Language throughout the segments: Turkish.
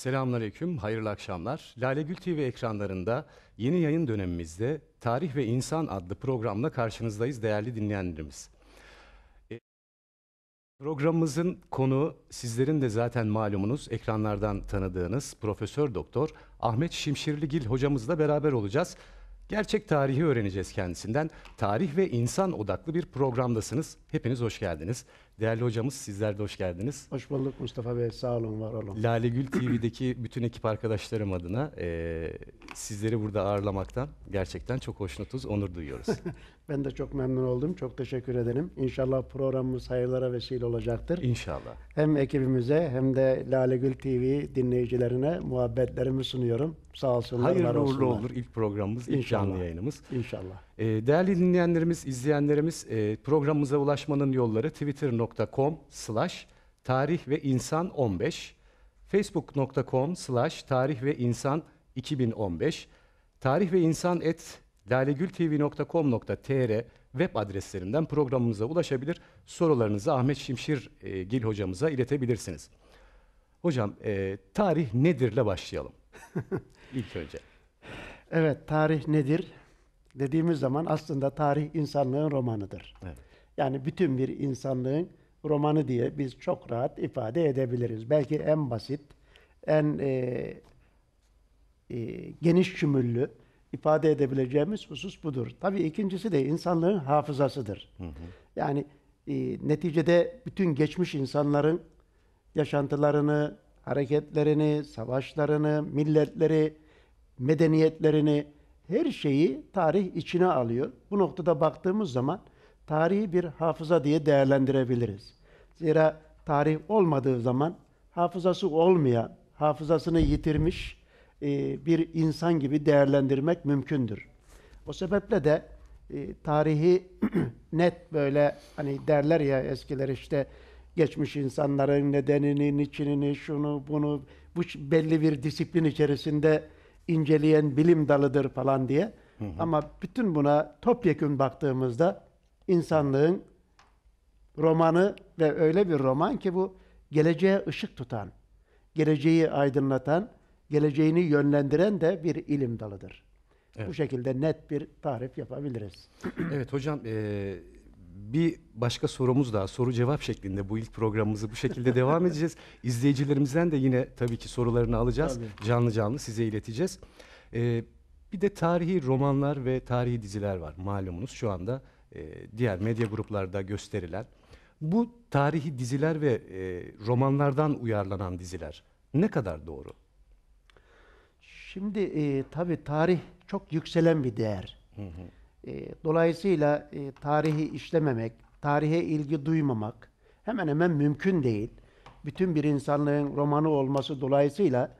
Selamünaleyküm, hayırlı akşamlar. Lale Gül TV ekranlarında yeni yayın dönemimizde Tarih ve İnsan adlı programla karşınızdayız değerli dinleyenlerimiz. E, programımızın konu sizlerin de zaten malumunuz ekranlardan tanıdığınız Profesör Doktor Ahmet Şimşirligil hocamızla beraber olacağız. Gerçek tarihi öğreneceğiz kendisinden. Tarih ve insan odaklı bir programdasınız. Hepiniz hoş geldiniz. Değerli hocamız sizler de hoş geldiniz. Hoş bulduk Mustafa Bey. Sağ olun, var olun. Lale Gül TV'deki bütün ekip arkadaşlarım adına e, sizleri burada ağırlamaktan gerçekten çok hoşnutuz, onur duyuyoruz. Ben de çok memnun oldum. Çok teşekkür ederim. İnşallah programımız hayırlara vesile olacaktır. İnşallah. Hem ekibimize hem de Lale Gül TV dinleyicilerine muhabbetlerimi sunuyorum. Sağ olsunlar. Hayırlı uğurlu olur ilk programımız, ilk canlı yayınımız. İnşallah. Ee, değerli dinleyenlerimiz, izleyenlerimiz e, programımıza ulaşmanın yolları twitter.com slash tarih ve insan 15 facebook.com slash tarih ve insan 2015 tarih ve insan et lalegültv.com.tr web adreslerinden programımıza ulaşabilir. Sorularınızı Ahmet Şimşir e, Gil hocamıza iletebilirsiniz. Hocam e, tarih nedirle başlayalım ilk önce. Evet tarih nedir dediğimiz zaman aslında tarih insanlığın romanıdır. Evet. Yani bütün bir insanlığın romanı diye biz çok rahat ifade edebiliriz. Belki en basit, en e, e, geniş cümüllü, ifade edebileceğimiz husus budur. Tabii ikincisi de insanlığın hafızasıdır. Hı hı. Yani e, neticede bütün geçmiş insanların yaşantılarını, hareketlerini, savaşlarını, milletleri, medeniyetlerini, her şeyi tarih içine alıyor. Bu noktada baktığımız zaman tarihi bir hafıza diye değerlendirebiliriz. Zira tarih olmadığı zaman hafızası olmayan, hafızasını yitirmiş, e, bir insan gibi değerlendirmek mümkündür. O sebeple de e, tarihi net böyle hani derler ya eskiler işte geçmiş insanların nedenini, niçinini, şunu, bunu bu belli bir disiplin içerisinde inceleyen bilim dalıdır falan diye. Hı hı. Ama bütün buna topyekün baktığımızda insanlığın romanı ve öyle bir roman ki bu geleceğe ışık tutan, geleceği aydınlatan, geleceğini yönlendiren de bir ilim dalıdır. Evet. Bu şekilde net bir tarif yapabiliriz. evet hocam e, bir başka sorumuz daha soru cevap şeklinde bu ilk programımızı bu şekilde devam edeceğiz. İzleyicilerimizden de yine tabii ki sorularını alacağız. Tabii. Canlı canlı size ileteceğiz. E, bir de tarihi romanlar ve tarihi diziler var malumunuz şu anda e, diğer medya gruplarda gösterilen. Bu tarihi diziler ve e, romanlardan uyarlanan diziler ne kadar doğru? Şimdi e, tabi tarih çok yükselen bir değer. Hı hı. E, dolayısıyla e, tarihi işlememek, tarihe ilgi duymamak hemen hemen mümkün değil. Bütün bir insanlığın romanı olması dolayısıyla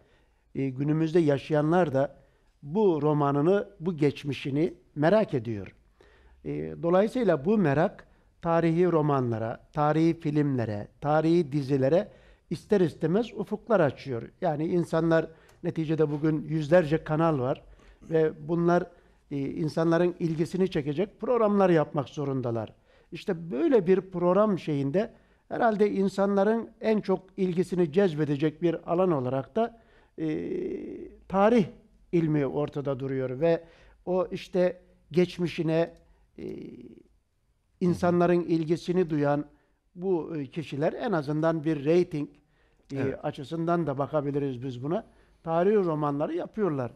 e, günümüzde yaşayanlar da bu romanını, bu geçmişini merak ediyor. E, dolayısıyla bu merak tarihi romanlara, tarihi filmlere, tarihi dizilere ister istemez ufuklar açıyor. Yani insanlar Neticede bugün yüzlerce kanal var ve bunlar e, insanların ilgisini çekecek programlar yapmak zorundalar. İşte böyle bir program şeyinde herhalde insanların en çok ilgisini cezbedecek bir alan olarak da e, tarih ilmi ortada duruyor ve o işte geçmişine e, insanların ilgisini duyan bu kişiler en azından bir reyting evet. açısından da bakabiliriz biz buna tarihi romanları yapıyorlar.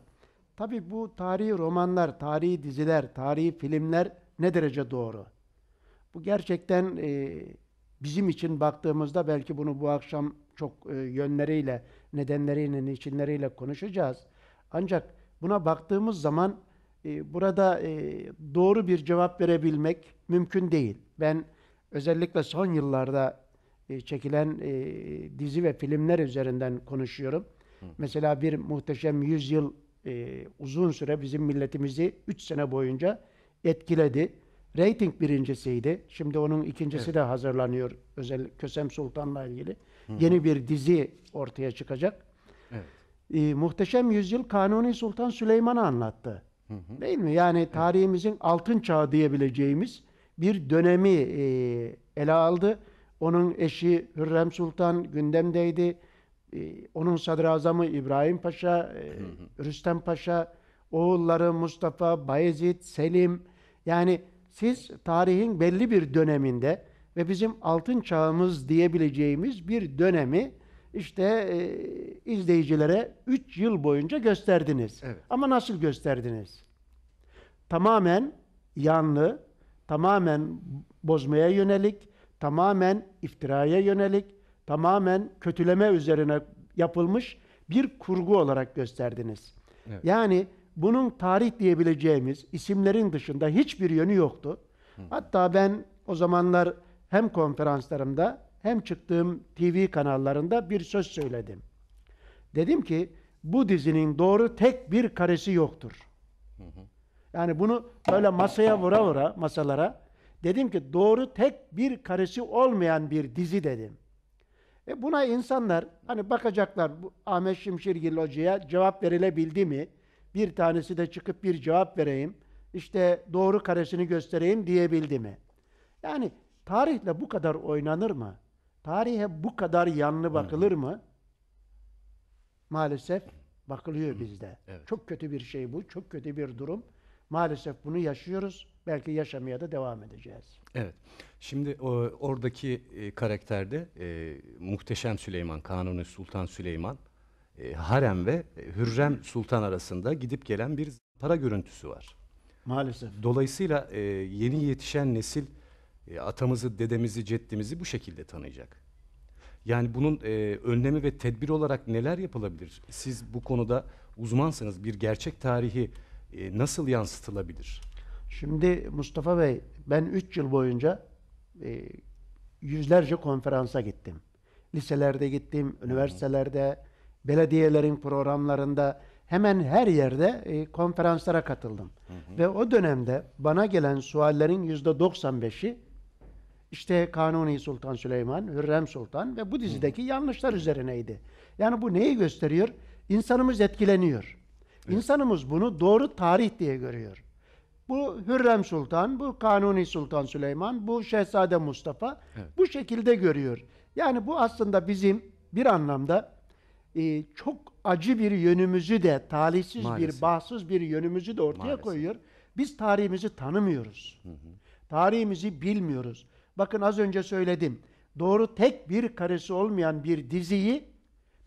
Tabi bu tarihi romanlar, tarihi diziler, tarihi filmler ne derece doğru? Bu gerçekten e, bizim için baktığımızda belki bunu bu akşam çok e, yönleriyle, nedenleriyle, niçinleriyle konuşacağız. Ancak buna baktığımız zaman e, burada e, doğru bir cevap verebilmek mümkün değil. Ben özellikle son yıllarda e, çekilen e, dizi ve filmler üzerinden konuşuyorum. Mesela bir muhteşem yüzyıl e, uzun süre bizim milletimizi 3 sene boyunca etkiledi. Rating birincisiydi. Şimdi onun ikincisi evet. de hazırlanıyor. Özel Kösem Sultan'la ilgili. Hı hı. Yeni bir dizi ortaya çıkacak. Evet. Ee, Muhteşem Yüzyıl Kanuni Sultan Süleyman'ı anlattı. Hı hı. Değil mi? Yani tarihimizin evet. altın çağı diyebileceğimiz bir dönemi e, ele aldı. Onun eşi Hürrem Sultan gündemdeydi. Ee, onun sadrazamı İbrahim Paşa, e, Rüstem Paşa, oğulları Mustafa, Bayezid, Selim. Yani siz tarihin belli bir döneminde ve bizim altın çağımız diyebileceğimiz bir dönemi işte e, izleyicilere 3 yıl boyunca gösterdiniz. Evet. Ama nasıl gösterdiniz? Tamamen yanlı, tamamen bozmaya yönelik, tamamen iftiraya yönelik, tamamen kötüleme üzerine yapılmış bir kurgu olarak gösterdiniz. Evet. Yani bunun tarih diyebileceğimiz isimlerin dışında hiçbir yönü yoktu. Hatta ben o zamanlar hem konferanslarımda hem çıktığım TV kanallarında bir söz söyledim. Dedim ki bu dizinin doğru tek bir karesi yoktur. Yani bunu böyle masaya vura vura masalara dedim ki doğru tek bir karesi olmayan bir dizi dedim. E buna insanlar hani bakacaklar bu Ahmet Şimşirgil Hoca'ya cevap verilebildi mi? Bir tanesi de çıkıp bir cevap vereyim. İşte doğru karesini göstereyim diyebildi mi? Yani tarihle bu kadar oynanır mı? Tarihe bu kadar yanlı bakılır mı? Maalesef bakılıyor bizde. Evet. Çok kötü bir şey bu. Çok kötü bir durum. Maalesef bunu yaşıyoruz belki yaşamaya da devam edeceğiz. Evet. Şimdi o, e, oradaki e, karakterde e, Muhteşem Süleyman, Kanuni Sultan Süleyman, e, Harem ve e, Hürrem Sultan arasında gidip gelen bir para görüntüsü var. Maalesef. Dolayısıyla e, yeni yetişen nesil e, atamızı, dedemizi, ceddimizi bu şekilde tanıyacak. Yani bunun e, önlemi ve tedbir olarak neler yapılabilir? Siz bu konuda uzmansınız. Bir gerçek tarihi e, nasıl yansıtılabilir? Şimdi Mustafa Bey ben 3 yıl boyunca e, yüzlerce konferansa gittim. Liselerde gittim, üniversitelerde, belediyelerin programlarında hemen her yerde e, konferanslara katıldım. Hı hı. Ve o dönemde bana gelen suallerin yüzde 95'i işte Kanuni Sultan Süleyman, Hürrem Sultan ve bu dizideki hı. yanlışlar üzerineydi. Yani bu neyi gösteriyor? İnsanımız etkileniyor. Evet. İnsanımız bunu doğru tarih diye görüyor. Bu Hürrem Sultan, bu Kanuni Sultan Süleyman, bu Şehzade Mustafa evet. bu şekilde görüyor. Yani bu aslında bizim bir anlamda e, çok acı bir yönümüzü de talihsiz Maalesef. bir, bahtsız bir yönümüzü de ortaya Maalesef. koyuyor. Biz tarihimizi tanımıyoruz. Hı hı. Tarihimizi bilmiyoruz. Bakın az önce söyledim. Doğru tek bir karesi olmayan bir diziyi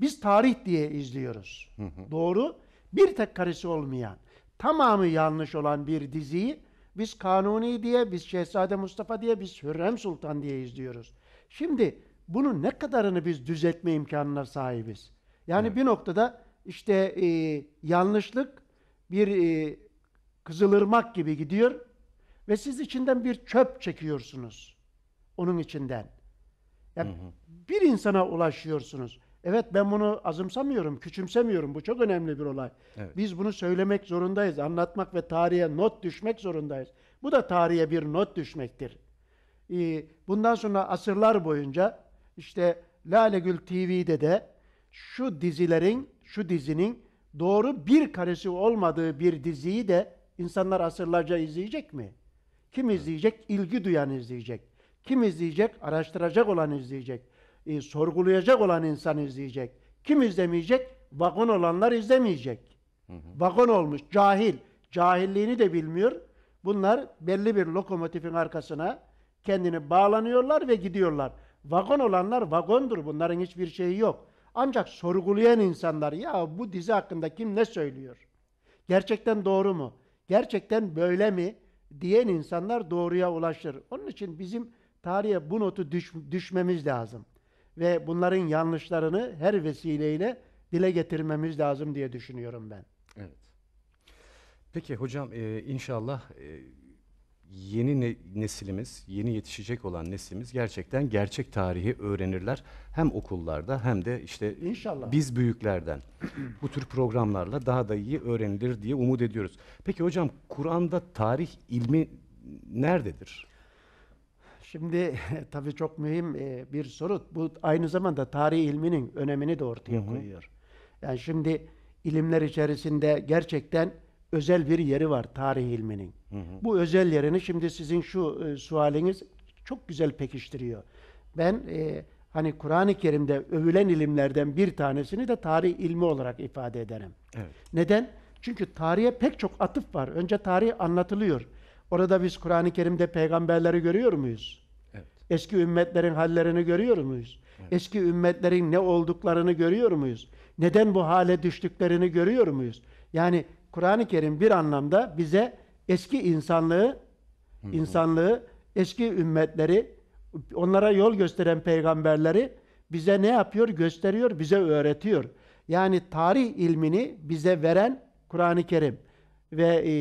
biz tarih diye izliyoruz. Hı hı. Doğru bir tek karesi olmayan tamamı yanlış olan bir diziyi biz Kanuni diye, biz Şehzade Mustafa diye, biz Hürrem Sultan diye izliyoruz. Şimdi bunun ne kadarını biz düzeltme imkanına sahibiz? Yani evet. bir noktada işte e, yanlışlık bir e, kızılırmak gibi gidiyor ve siz içinden bir çöp çekiyorsunuz. Onun içinden. Yani hı hı. bir insana ulaşıyorsunuz. Evet ben bunu azımsamıyorum, küçümsemiyorum. Bu çok önemli bir olay. Evet. Biz bunu söylemek zorundayız. Anlatmak ve tarihe not düşmek zorundayız. Bu da tarihe bir not düşmektir. Ee, bundan sonra asırlar boyunca işte Lale Gül TV'de de şu dizilerin, şu dizinin doğru bir karesi olmadığı bir diziyi de insanlar asırlarca izleyecek mi? Kim izleyecek? İlgi duyan izleyecek. Kim izleyecek? Araştıracak olan izleyecek e, sorgulayacak olan insan izleyecek. Kim izlemeyecek? Vagon olanlar izlemeyecek. Vagon olmuş, cahil. Cahilliğini de bilmiyor. Bunlar belli bir lokomotifin arkasına kendini bağlanıyorlar ve gidiyorlar. Vagon olanlar vagondur. Bunların hiçbir şeyi yok. Ancak sorgulayan insanlar ya bu dizi hakkında kim ne söylüyor? Gerçekten doğru mu? Gerçekten böyle mi? Diyen insanlar doğruya ulaşır. Onun için bizim tarihe bu notu düş, düşmemiz lazım ve bunların yanlışlarını her vesileyle dile getirmemiz lazım diye düşünüyorum ben. Evet. Peki hocam e, inşallah e, yeni ne, nesilimiz, yeni yetişecek olan neslimiz gerçekten gerçek tarihi öğrenirler. Hem okullarda hem de işte İnşallah. biz büyüklerden bu tür programlarla daha da iyi öğrenilir diye umut ediyoruz. Peki hocam Kur'an'da tarih ilmi nerededir? Şimdi tabii çok mühim bir soru. Bu aynı zamanda tarih ilminin önemini de ortaya hı hı. koyuyor. Yani şimdi ilimler içerisinde gerçekten özel bir yeri var tarih ilminin. Hı hı. Bu özel yerini şimdi sizin şu e, sualiniz çok güzel pekiştiriyor. Ben e, hani Kur'an-ı Kerim'de övülen ilimlerden bir tanesini de tarih ilmi olarak ifade ederim. Evet. Neden? Çünkü tarihe pek çok atıf var. Önce tarih anlatılıyor. Orada biz Kur'an-ı Kerim'de peygamberleri görüyor muyuz? Evet. Eski ümmetlerin hallerini görüyor muyuz? Evet. Eski ümmetlerin ne olduklarını görüyor muyuz? Neden bu hale düştüklerini görüyor muyuz? Yani Kur'an-ı Kerim bir anlamda bize eski insanlığı, insanlığı, eski ümmetleri, onlara yol gösteren peygamberleri bize ne yapıyor? Gösteriyor, bize öğretiyor. Yani tarih ilmini bize veren Kur'an-ı Kerim ve e,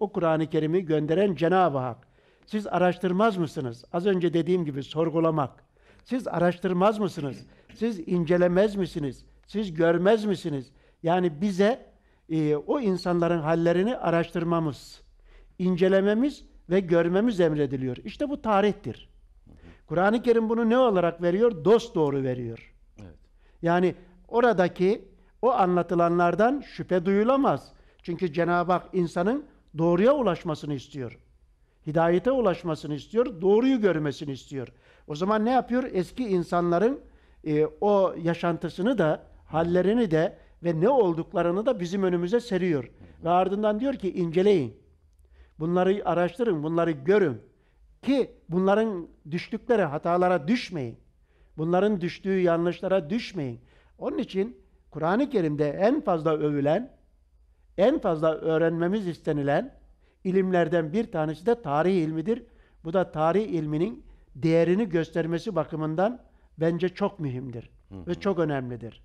o Kur'an-ı Kerim'i gönderen Cenab-ı Hak. Siz araştırmaz mısınız? Az önce dediğim gibi sorgulamak. Siz araştırmaz mısınız? Siz incelemez misiniz? Siz görmez misiniz? Yani bize e, o insanların hallerini araştırmamız, incelememiz ve görmemiz emrediliyor. İşte bu tarihtir. Kur'an-ı Kerim bunu ne olarak veriyor? Dost doğru veriyor. Evet. Yani oradaki o anlatılanlardan şüphe duyulamaz. Çünkü Cenab-ı Hak insanın doğruya ulaşmasını istiyor. Hidayete ulaşmasını istiyor, doğruyu görmesini istiyor. O zaman ne yapıyor? Eski insanların e, o yaşantısını da, hallerini de ve ne olduklarını da bizim önümüze seriyor. Ve ardından diyor ki inceleyin. Bunları araştırın, bunları görün. Ki bunların düştükleri hatalara düşmeyin. Bunların düştüğü yanlışlara düşmeyin. Onun için Kur'an-ı Kerim'de en fazla övülen en fazla öğrenmemiz istenilen ilimlerden bir tanesi de tarih ilmidir. Bu da tarih ilminin değerini göstermesi bakımından bence çok mühimdir hı hı. ve çok önemlidir.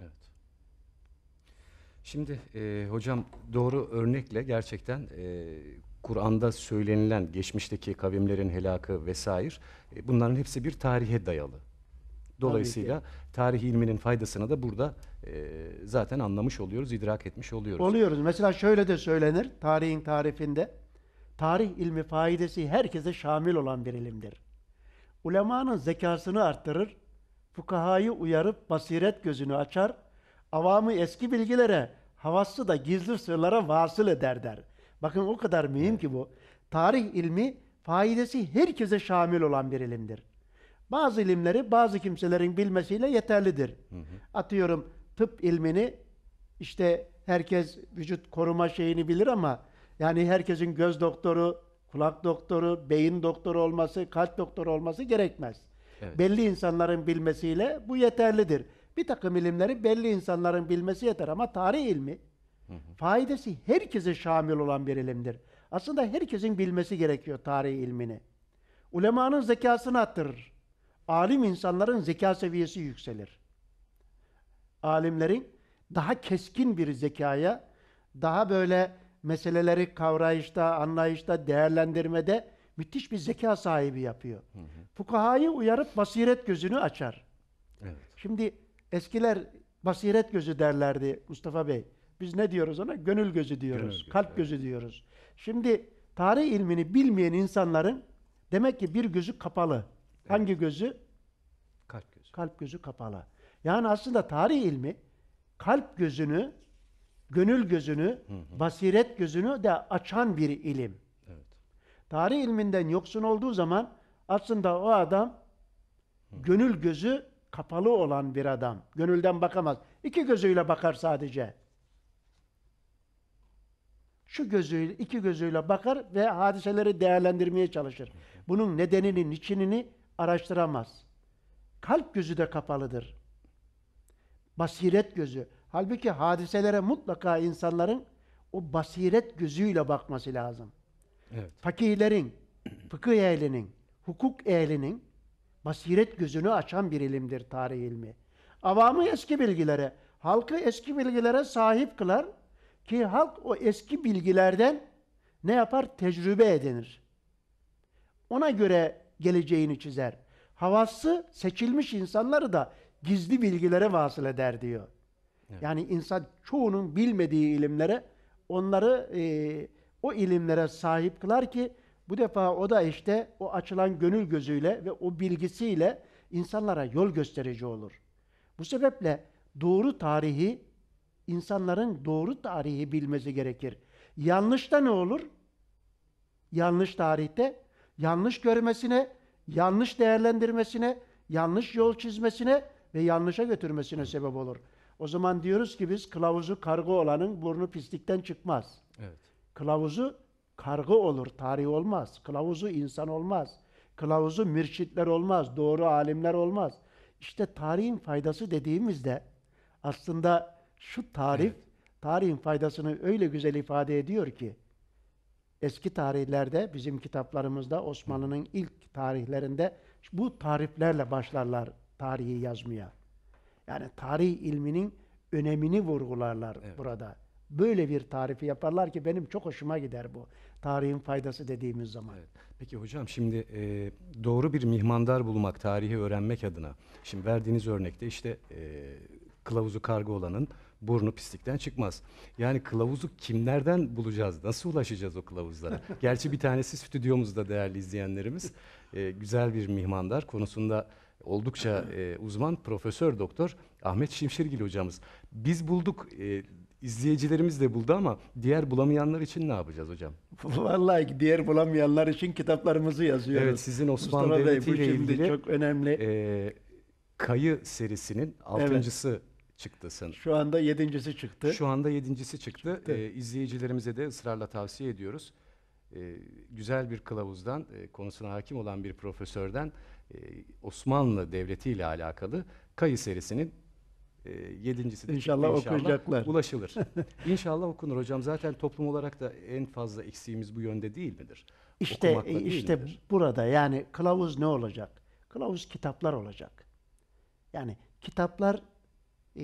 Evet. Şimdi e, hocam doğru örnekle gerçekten e, Kur'an'da söylenilen geçmişteki kavimlerin helakı vesaire e, bunların hepsi bir tarihe dayalı. Dolayısıyla tarih ilminin faydasını da burada ee, zaten anlamış oluyoruz, idrak etmiş oluyoruz. Oluyoruz. Mesela şöyle de söylenir tarihin tarifinde. Tarih ilmi faidesi herkese şamil olan bir ilimdir. Ulemanın zekasını arttırır, fukahayı uyarıp basiret gözünü açar, avamı eski bilgilere, havası da gizli sırlara vasıl eder der. Bakın o kadar mühim ki bu. Tarih ilmi faidesi herkese şamil olan bir ilimdir. Bazı ilimleri bazı kimselerin bilmesiyle yeterlidir. Hı hı. Atıyorum tıp ilmini işte herkes vücut koruma şeyini bilir ama yani herkesin göz doktoru, kulak doktoru, beyin doktoru olması, kalp doktoru olması gerekmez. Evet. Belli insanların bilmesiyle bu yeterlidir. Bir takım ilimleri belli insanların bilmesi yeter ama tarih ilmi hı hı. faydası herkese şamil olan bir ilimdir. Aslında herkesin bilmesi gerekiyor tarih ilmini. Ulemanın zekasını arttırır. Alim insanların zeka seviyesi yükselir alimlerin daha keskin bir zekaya, daha böyle meseleleri kavrayışta, anlayışta, değerlendirmede müthiş bir zeka sahibi yapıyor. Hı Fukahayı uyarıp basiret gözünü açar. Evet. Şimdi eskiler basiret gözü derlerdi Mustafa Bey. Biz ne diyoruz ona? Gönül gözü diyoruz, Gönül kalp evet. gözü diyoruz. Şimdi tarih ilmini bilmeyen insanların demek ki bir gözü kapalı. Evet. Hangi gözü? Kalp gözü. Kalp gözü kapalı. Yani aslında tarih ilmi kalp gözünü, gönül gözünü, hı hı. basiret gözünü de açan bir ilim. Evet. Tarih ilminden yoksun olduğu zaman aslında o adam gönül gözü kapalı olan bir adam. Gönülden bakamaz. İki gözüyle bakar sadece. Şu gözüyle, iki gözüyle bakar ve hadiseleri değerlendirmeye çalışır. Bunun nedeninin, niçinini araştıramaz. Kalp gözü de kapalıdır. Basiret gözü. Halbuki hadiselere mutlaka insanların o basiret gözüyle bakması lazım. Evet. Fakihlerin, fıkıh ehlinin, hukuk ehlinin basiret gözünü açan bir ilimdir tarih ilmi. Avamı eski bilgilere, halkı eski bilgilere sahip kılar ki halk o eski bilgilerden ne yapar? Tecrübe edinir. Ona göre geleceğini çizer. Havası seçilmiş insanları da gizli bilgilere vasıl eder diyor. Evet. Yani insan çoğunun bilmediği ilimlere onları e, o ilimlere sahip kılar ki bu defa o da işte o açılan gönül gözüyle ve o bilgisiyle insanlara yol gösterici olur. Bu sebeple doğru tarihi insanların doğru tarihi bilmesi gerekir. Yanlışta ne olur? Yanlış tarihte yanlış görmesine, yanlış değerlendirmesine, yanlış yol çizmesine ve yanlışa götürmesine sebep olur. O zaman diyoruz ki biz kılavuzu karga olanın burnu pislikten çıkmaz. Evet. Kılavuzu karga olur, tarih olmaz. Kılavuzu insan olmaz. Kılavuzu mürşitler olmaz, doğru alimler olmaz. İşte tarihin faydası dediğimizde aslında şu tarif, evet. tarihin faydasını öyle güzel ifade ediyor ki, eski tarihlerde, bizim kitaplarımızda Osmanlı'nın ilk tarihlerinde bu tariflerle başlarlar tarihi yazmaya. Yani tarih ilminin önemini vurgularlar evet. burada. Böyle bir tarifi yaparlar ki benim çok hoşuma gider bu. Tarihin faydası dediğimiz zaman. Evet. Peki hocam şimdi e, doğru bir mihmandar bulmak, tarihi öğrenmek adına. Şimdi verdiğiniz örnekte işte e, kılavuzu kargo olanın burnu pislikten çıkmaz. Yani kılavuzu kimlerden bulacağız? Nasıl ulaşacağız o kılavuzlara? Gerçi bir tanesi stüdyomuzda değerli izleyenlerimiz. E, güzel bir mihmandar konusunda oldukça e, uzman Profesör Doktor Ahmet Şimşirgil hocamız. Biz bulduk, e, izleyicilerimiz de buldu ama diğer bulamayanlar için ne yapacağız hocam? Vallahi diğer bulamayanlar için kitaplarımızı yazıyoruz. Evet sizin Osmanlı Mustafa Devleti Bey, bu ile ilgili çok önemli. E, Kayı serisinin altıncısı evet çıktı sanırım. Şu anda yedincisi çıktı. Şu anda yedincisi çıktı. çıktı. Ee, izleyicilerimize de ısrarla tavsiye ediyoruz. Ee, güzel bir kılavuzdan, e, konusuna hakim olan bir profesörden ee, Osmanlı Devleti ile alakalı Kayseri'sinin e, yedincisi de inşallah, inşallah okuyacaklar. Ulaşılır. İnşallah okunur hocam. Zaten toplum olarak da en fazla eksiğimiz bu yönde değil midir? İşte Okumakla işte midir? burada yani kılavuz ne olacak? Kılavuz kitaplar olacak. Yani kitaplar e,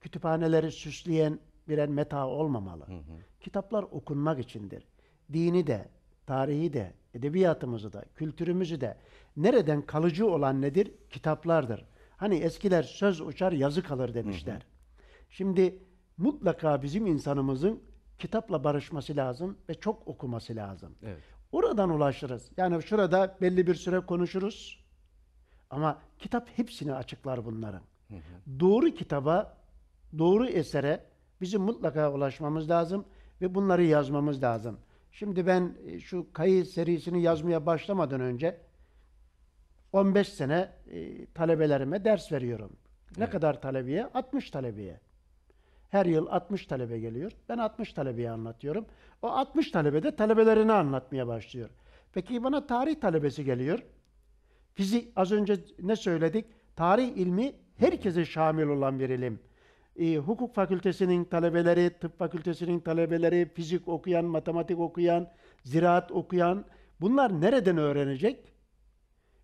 kütüphaneleri süsleyen birer meta olmamalı. Hı hı. Kitaplar okunmak içindir. Dini de, tarihi de, edebiyatımızı da, kültürümüzü de Nereden kalıcı olan nedir? Kitaplardır. Hani eskiler söz uçar yazı kalır demişler. Hı hı. Şimdi mutlaka bizim insanımızın kitapla barışması lazım ve çok okuması lazım. Evet. Oradan ulaşırız. Yani şurada belli bir süre konuşuruz. Ama kitap hepsini açıklar bunların. Hı hı. Doğru kitaba, doğru esere bizim mutlaka ulaşmamız lazım ve bunları yazmamız lazım. Şimdi ben e, şu kayı serisini yazmaya başlamadan önce 15 sene e, talebelerime ders veriyorum. Ne evet. kadar talebiye? 60 talebiye. Her yıl 60 talebe geliyor. Ben 60 talebeye anlatıyorum. O 60 talebe de talebelerini anlatmaya başlıyor. Peki bana tarih talebesi geliyor. Fizik az önce ne söyledik? Tarih ilmi herkese şamil olan bir ilim. E, hukuk fakültesinin talebeleri, tıp fakültesinin talebeleri, fizik okuyan, matematik okuyan, ziraat okuyan bunlar nereden öğrenecek?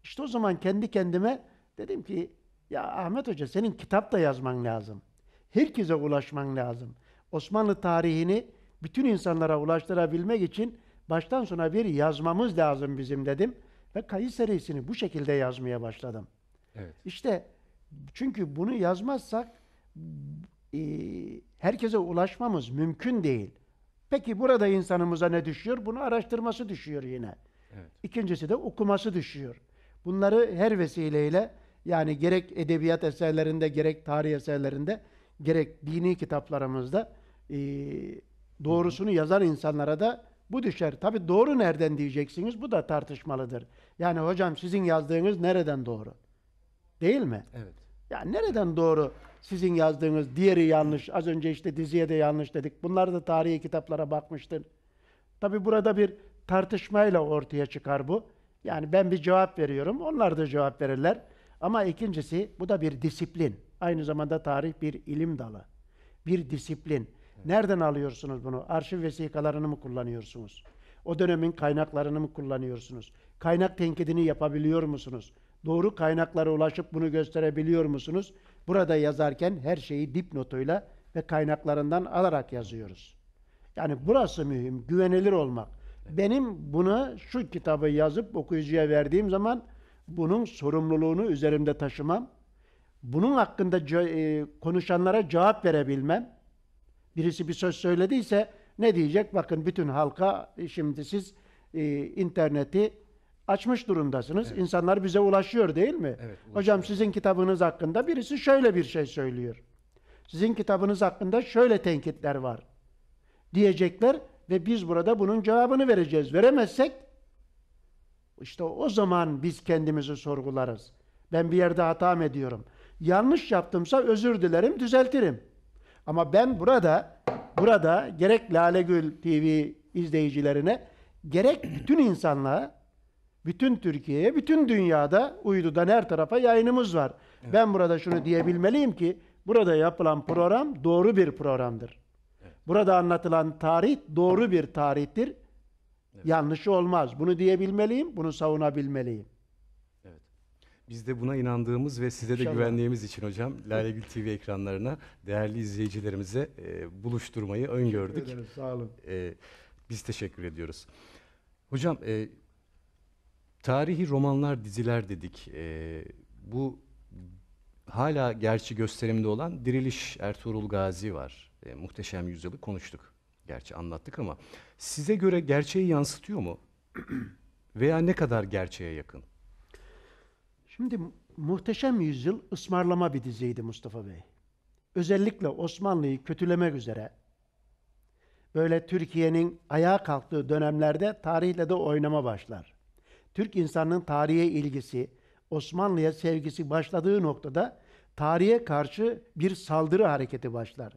İşte o zaman kendi kendime dedim ki ya Ahmet Hoca senin kitap da yazman lazım. Herkese ulaşman lazım. Osmanlı tarihini bütün insanlara ulaştırabilmek için baştan sona bir yazmamız lazım bizim dedim. Ve kayıt serisini bu şekilde yazmaya başladım. Evet. İşte çünkü bunu yazmazsak e, herkese ulaşmamız mümkün değil. Peki burada insanımıza ne düşüyor? Bunu araştırması düşüyor yine. Evet. İkincisi de okuması düşüyor. Bunları her vesileyle yani gerek edebiyat eserlerinde, gerek tarih eserlerinde, gerek dini kitaplarımızda e, doğrusunu yazan insanlara da bu düşer. Tabi doğru nereden diyeceksiniz bu da tartışmalıdır. Yani hocam sizin yazdığınız nereden doğru? Değil mi? Evet. Ya nereden doğru sizin yazdığınız diğeri yanlış, az önce işte diziye de yanlış dedik. Bunlar da tarihi kitaplara bakmıştır. Tabi burada bir tartışmayla ortaya çıkar bu. Yani ben bir cevap veriyorum, onlar da cevap verirler. Ama ikincisi bu da bir disiplin. Aynı zamanda tarih bir ilim dalı. Bir disiplin. Nereden alıyorsunuz bunu? Arşiv vesikalarını mı kullanıyorsunuz? O dönemin kaynaklarını mı kullanıyorsunuz? Kaynak tenkidini yapabiliyor musunuz? Doğru kaynaklara ulaşıp bunu gösterebiliyor musunuz? Burada yazarken her şeyi dipnotuyla ve kaynaklarından alarak yazıyoruz. Yani burası mühim, güvenilir olmak. Benim bunu şu kitabı yazıp okuyucuya verdiğim zaman bunun sorumluluğunu üzerimde taşımam. Bunun hakkında e, konuşanlara cevap verebilmem. Birisi bir söz söylediyse ne diyecek? Bakın bütün halka e, şimdi siz e, interneti açmış durumdasınız. Evet. İnsanlar bize ulaşıyor değil mi? Evet, ulaşıyor. Hocam sizin kitabınız hakkında birisi şöyle bir şey söylüyor. Sizin kitabınız hakkında şöyle tenkitler var diyecekler ve biz burada bunun cevabını vereceğiz. Veremezsek işte o zaman biz kendimizi sorgularız. Ben bir yerde hata mı ediyorum? Yanlış yaptımsa özür dilerim, düzeltirim. Ama ben burada burada gerek Gül TV izleyicilerine gerek bütün insanlığa bütün Türkiye'ye, bütün dünyada uydudan her tarafa yayınımız var. Evet. Ben burada şunu diyebilmeliyim ki burada yapılan program doğru bir programdır. Burada anlatılan tarih doğru bir tarihtir. Evet. Yanlışı olmaz. Bunu diyebilmeliyim, bunu savunabilmeliyim. Evet. Biz de buna inandığımız ve size de İnşallah. güvendiğimiz için hocam Lale Gül TV ekranlarına değerli izleyicilerimize e, buluşturmayı öngördük. Teşekkür ederim, sağ olun. E, biz teşekkür ediyoruz. Hocam, e, tarihi romanlar, diziler dedik. E, bu hala gerçi gösterimde olan Diriliş Ertuğrul Gazi var e, muhteşem yüzyılı konuştuk. Gerçi anlattık ama size göre gerçeği yansıtıyor mu? Veya ne kadar gerçeğe yakın? Şimdi Muhteşem Yüzyıl ısmarlama bir diziydi Mustafa Bey. Özellikle Osmanlı'yı kötülemek üzere böyle Türkiye'nin ayağa kalktığı dönemlerde tarihle de oynama başlar. Türk insanının tarihe ilgisi, Osmanlı'ya sevgisi başladığı noktada tarihe karşı bir saldırı hareketi başlar.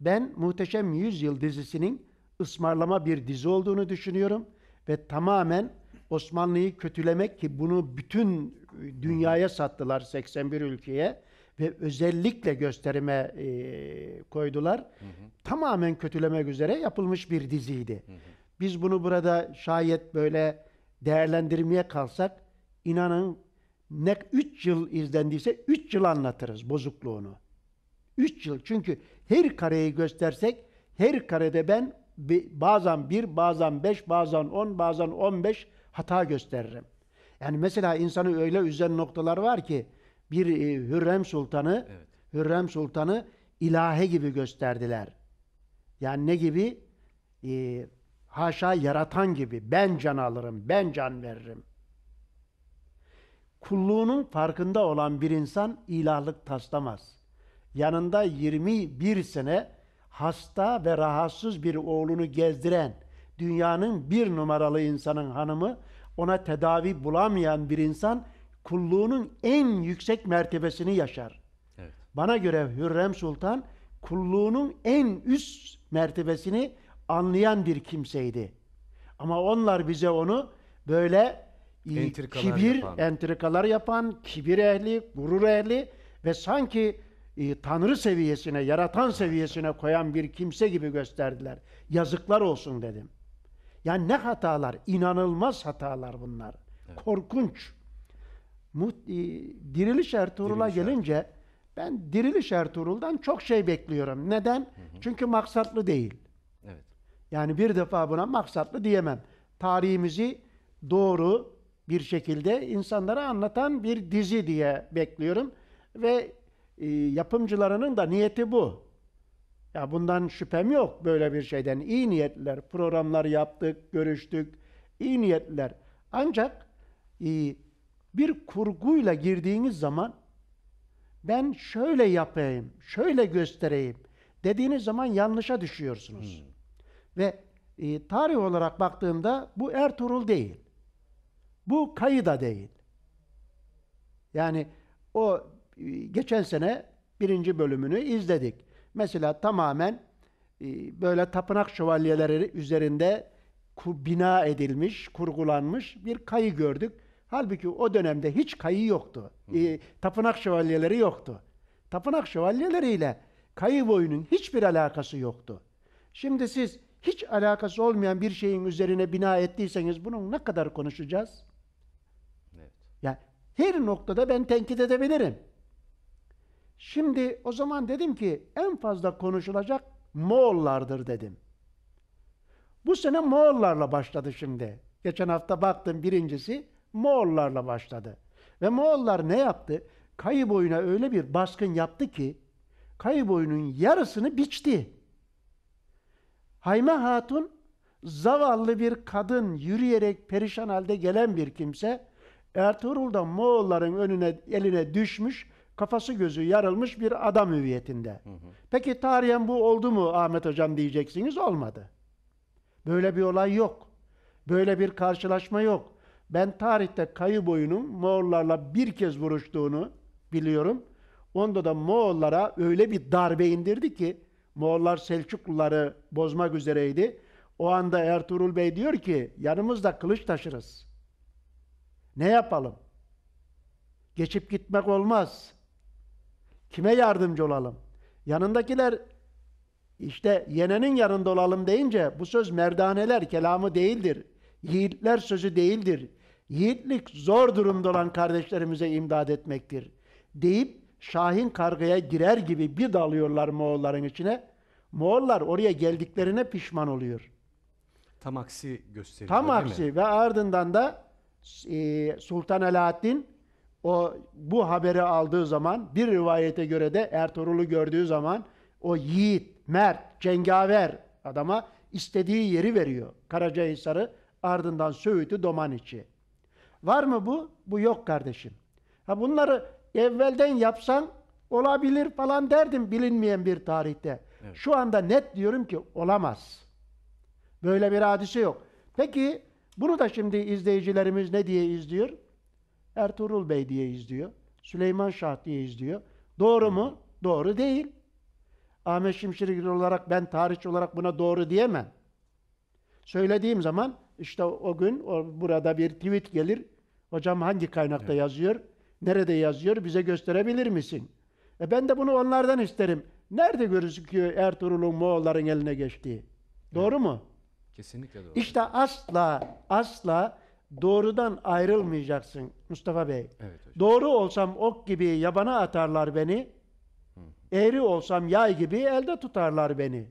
Ben Muhteşem Yüzyıl dizisinin ısmarlama bir dizi olduğunu düşünüyorum ve tamamen Osmanlı'yı kötülemek ki bunu bütün dünyaya sattılar 81 ülkeye ve özellikle gösterime e, koydular. Hı hı. Tamamen kötülemek üzere yapılmış bir diziydi. Hı hı. Biz bunu burada şayet böyle değerlendirmeye kalsak inanın ne 3 yıl izlendiyse 3 yıl anlatırız bozukluğunu. 3 yıl. Çünkü her kareyi göstersek her karede ben bazen 1, bazen 5, bazen 10, bazen 15 hata gösteririm. Yani mesela insanı öyle üzen noktalar var ki bir e, Hürrem Sultan'ı evet. Hürrem Sultan'ı ilahe gibi gösterdiler. Yani ne gibi? E, haşa yaratan gibi. Ben can alırım, ben can veririm. Kulluğunun farkında olan bir insan ilahlık taslamaz yanında 21 sene hasta ve rahatsız bir oğlunu gezdiren dünyanın bir numaralı insanın hanımı ona tedavi bulamayan bir insan kulluğunun en yüksek mertebesini yaşar. Evet. Bana göre Hürrem Sultan kulluğunun en üst mertebesini anlayan bir kimseydi. Ama onlar bize onu böyle entrikalar kibir, yapan. entrikalar yapan, kibir ehli, gurur ehli ve sanki e, Tanrı seviyesine, yaratan seviyesine koyan bir kimse gibi gösterdiler. Yazıklar olsun dedim. Yani ne hatalar, inanılmaz hatalar bunlar. Evet. Korkunç. E, Diriliş Ertuğrul'a gelince ben Diriliş Ertuğrul'dan çok şey bekliyorum. Neden? Hı hı. Çünkü maksatlı değil. Evet. Yani bir defa buna maksatlı diyemem. Tarihimizi doğru bir şekilde insanlara anlatan bir dizi diye bekliyorum ve e, yapımcılarının da niyeti bu. Ya bundan şüphem yok böyle bir şeyden. İyi niyetler, programlar yaptık, görüştük. İyi niyetler. Ancak e, bir kurguyla girdiğiniz zaman ben şöyle yapayım, şöyle göstereyim dediğiniz zaman yanlışa düşüyorsunuz. Hmm. Ve e, tarih olarak baktığımda bu Ertuğrul değil. Bu Kayı da değil. Yani o geçen sene birinci bölümünü izledik. Mesela tamamen e, böyle tapınak şövalyeleri üzerinde bina edilmiş, kurgulanmış bir kayı gördük. Halbuki o dönemde hiç kayı yoktu. E, tapınak şövalyeleri yoktu. Tapınak şövalyeleriyle kayı boyunun hiçbir alakası yoktu. Şimdi siz hiç alakası olmayan bir şeyin üzerine bina ettiyseniz bunun ne kadar konuşacağız? Evet. Yani her noktada ben tenkit edebilirim. Şimdi o zaman dedim ki en fazla konuşulacak Moğollardır dedim. Bu sene Moğollarla başladı şimdi. Geçen hafta baktım birincisi Moğollarla başladı. Ve Moğollar ne yaptı? Kayı boyuna öyle bir baskın yaptı ki Kayı boyunun yarısını biçti. Hayme Hatun zavallı bir kadın yürüyerek perişan halde gelen bir kimse Ertuğrul da Moğolların önüne eline düşmüş kafası gözü yarılmış bir adam hüviyetinde. Hı hı. Peki tarihen bu oldu mu Ahmet Hocam diyeceksiniz olmadı. Böyle bir olay yok. Böyle bir karşılaşma yok. Ben tarihte kayı boyunun Moğollarla bir kez vuruştuğunu biliyorum. Onda da Moğollara öyle bir darbe indirdi ki Moğollar Selçukluları bozmak üzereydi. O anda Ertuğrul Bey diyor ki yanımızda kılıç taşırız. Ne yapalım? Geçip gitmek olmaz. Kime yardımcı olalım? Yanındakiler işte yenenin yanında olalım deyince bu söz merdaneler kelamı değildir. Yiğitler sözü değildir. Yiğitlik zor durumda olan kardeşlerimize imdad etmektir. Deyip Şahin kargaya girer gibi bir dalıyorlar Moğolların içine. Moğollar oraya geldiklerine pişman oluyor. Tam aksi gösteriyor Tam aksi ve ardından da e, Sultan Alaaddin o bu haberi aldığı zaman bir rivayete göre de Ertuğrul'u gördüğü zaman o yiğit, mert, cengaver adama istediği yeri veriyor. Karacahisar'ı ardından Söğüt'ü Domaniç'i. Var mı bu? Bu yok kardeşim. Ha bunları evvelden yapsan olabilir falan derdim bilinmeyen bir tarihte. Evet. Şu anda net diyorum ki olamaz. Böyle bir hadise yok. Peki bunu da şimdi izleyicilerimiz ne diye izliyor? Ertuğrul Bey diye izliyor. Süleyman Şah diye izliyor. Doğru mu? Doğru değil. Ahmet Şimşirgil olarak ben tarihçi olarak buna doğru diyemem. Söylediğim zaman işte o gün o, burada bir tweet gelir. Hocam hangi kaynakta evet. yazıyor? Nerede yazıyor? Bize gösterebilir misin? E ben de bunu onlardan isterim. Nerede gözüküyor Ertuğrul'un Moğolların eline geçtiği? Evet. Doğru mu? Kesinlikle doğru. İşte asla asla doğrudan ayrılmayacaksın Mustafa Bey. Evet hocam. Doğru olsam ok gibi yabana atarlar beni. Hı. Eğri olsam yay gibi elde tutarlar beni.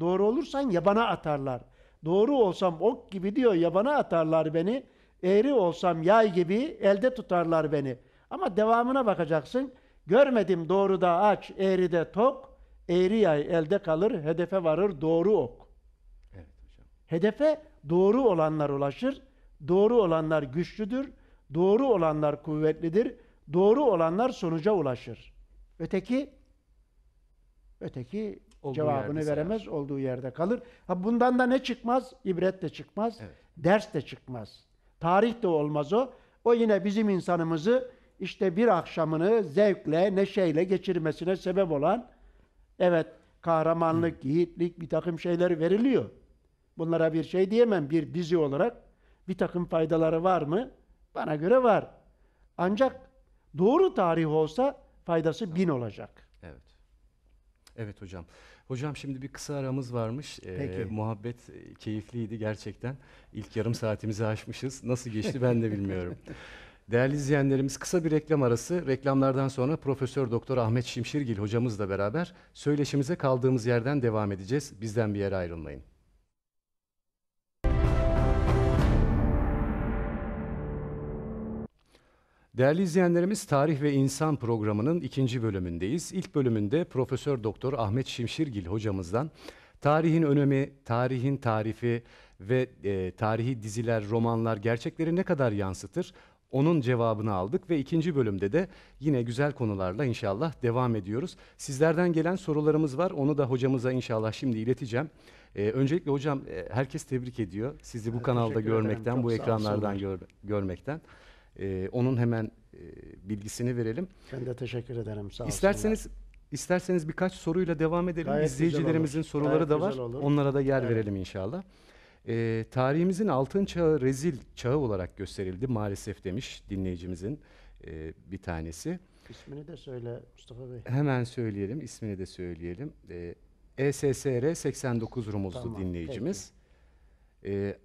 Doğru olursan yabana atarlar. Doğru olsam ok gibi diyor yabana atarlar beni. Eğri olsam yay gibi elde tutarlar beni. Ama devamına bakacaksın. Görmedim doğruda aç, de tok. Eğri yay elde kalır, hedefe varır doğru ok. Evet hocam. Hedefe doğru olanlar ulaşır Doğru olanlar güçlüdür, doğru olanlar kuvvetlidir, doğru olanlar sonuca ulaşır. Öteki öteki olduğu cevabını veremez, sayar. olduğu yerde kalır. Ha bundan da ne çıkmaz? İbret de çıkmaz, evet. ders de çıkmaz. Tarih de olmaz o. O yine bizim insanımızı işte bir akşamını zevkle, neşeyle geçirmesine sebep olan evet kahramanlık, yiğitlik bir takım şeyler veriliyor. Bunlara bir şey diyemem bir dizi olarak bir takım faydaları var mı? Bana göre var. Ancak doğru tarih olsa faydası bin olacak. Evet. Evet hocam. Hocam şimdi bir kısa aramız varmış. Ee, Peki. muhabbet e, keyifliydi gerçekten. İlk yarım saatimizi aşmışız. Nasıl geçti ben de bilmiyorum. Değerli izleyenlerimiz kısa bir reklam arası. Reklamlardan sonra Profesör Doktor Ahmet Şimşirgil hocamızla beraber söyleşimize kaldığımız yerden devam edeceğiz. Bizden bir yere ayrılmayın. Değerli izleyenlerimiz Tarih ve İnsan programının ikinci bölümündeyiz. İlk bölümünde Profesör Doktor Ahmet Şimşirgil hocamızdan tarihin önemi, tarihin tarifi ve e, tarihi diziler, romanlar gerçekleri ne kadar yansıtır? Onun cevabını aldık ve ikinci bölümde de yine güzel konularla inşallah devam ediyoruz. Sizlerden gelen sorularımız var. Onu da hocamıza inşallah şimdi ileteceğim. Ee, öncelikle hocam e, herkes tebrik ediyor. Sizi bu evet, kanalda görmekten, ederim. bu Çok ekranlardan gör görmekten. E, onun hemen e, bilgisini verelim. Ben de teşekkür ederim. Sağ İsterseniz olsunlar. isterseniz birkaç soruyla devam edelim. Gayet İzleyicilerimizin soruları Gayet da var. Olur. Onlara da yer evet. verelim inşallah. E, tarihimizin altın çağı rezil çağı olarak gösterildi maalesef demiş dinleyicimizin e, bir tanesi. İsmini de söyle Mustafa Bey. Hemen söyleyelim, ismini de söyleyelim. Ee, e, ESSR 89 Rumuzlu tamam, dinleyicimiz. Peki. E,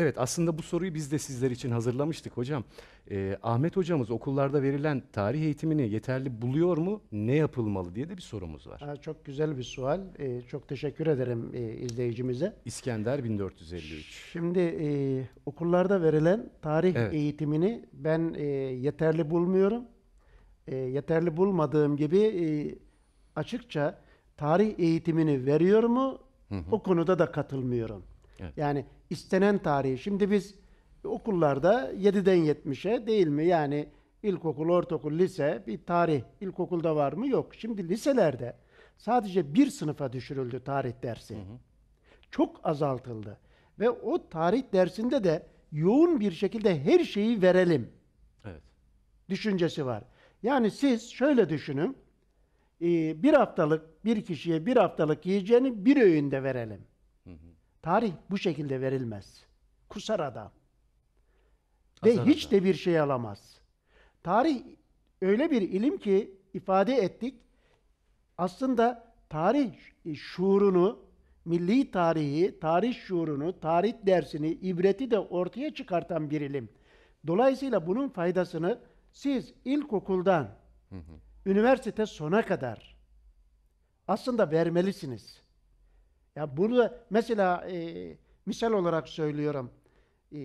Evet aslında bu soruyu biz de sizler için hazırlamıştık hocam. Ee, Ahmet hocamız okullarda verilen tarih eğitimini yeterli buluyor mu? Ne yapılmalı diye de bir sorumuz var. Aa, çok güzel bir sual. Ee, çok teşekkür ederim e, izleyicimize. İskender 1453. Şimdi e, okullarda verilen tarih evet. eğitimini ben e, yeterli bulmuyorum. E, yeterli bulmadığım gibi e, açıkça tarih eğitimini veriyor mu? Hı hı. O konuda da katılmıyorum. Evet. Yani istenen tarihi. Şimdi biz okullarda 7'den 70'e değil mi? Yani ilkokul, ortaokul, lise bir tarih. İlkokulda var mı? Yok. Şimdi liselerde sadece bir sınıfa düşürüldü tarih dersi. Hı hı. Çok azaltıldı. Ve o tarih dersinde de yoğun bir şekilde her şeyi verelim. Evet. Düşüncesi var. Yani siz şöyle düşünün. Ee, bir haftalık bir kişiye bir haftalık yiyeceğini bir öğünde verelim. Tarih bu şekilde verilmez. Kusar adam. Ve Azar hiç adam. de bir şey alamaz. Tarih öyle bir ilim ki ifade ettik. Aslında tarih e, şuurunu, milli tarihi, tarih şuurunu, tarih dersini, ibreti de ortaya çıkartan bir ilim. Dolayısıyla bunun faydasını siz ilkokuldan hı hı. üniversite sona kadar aslında vermelisiniz. Ya burada mesela e, misal olarak söylüyorum. E,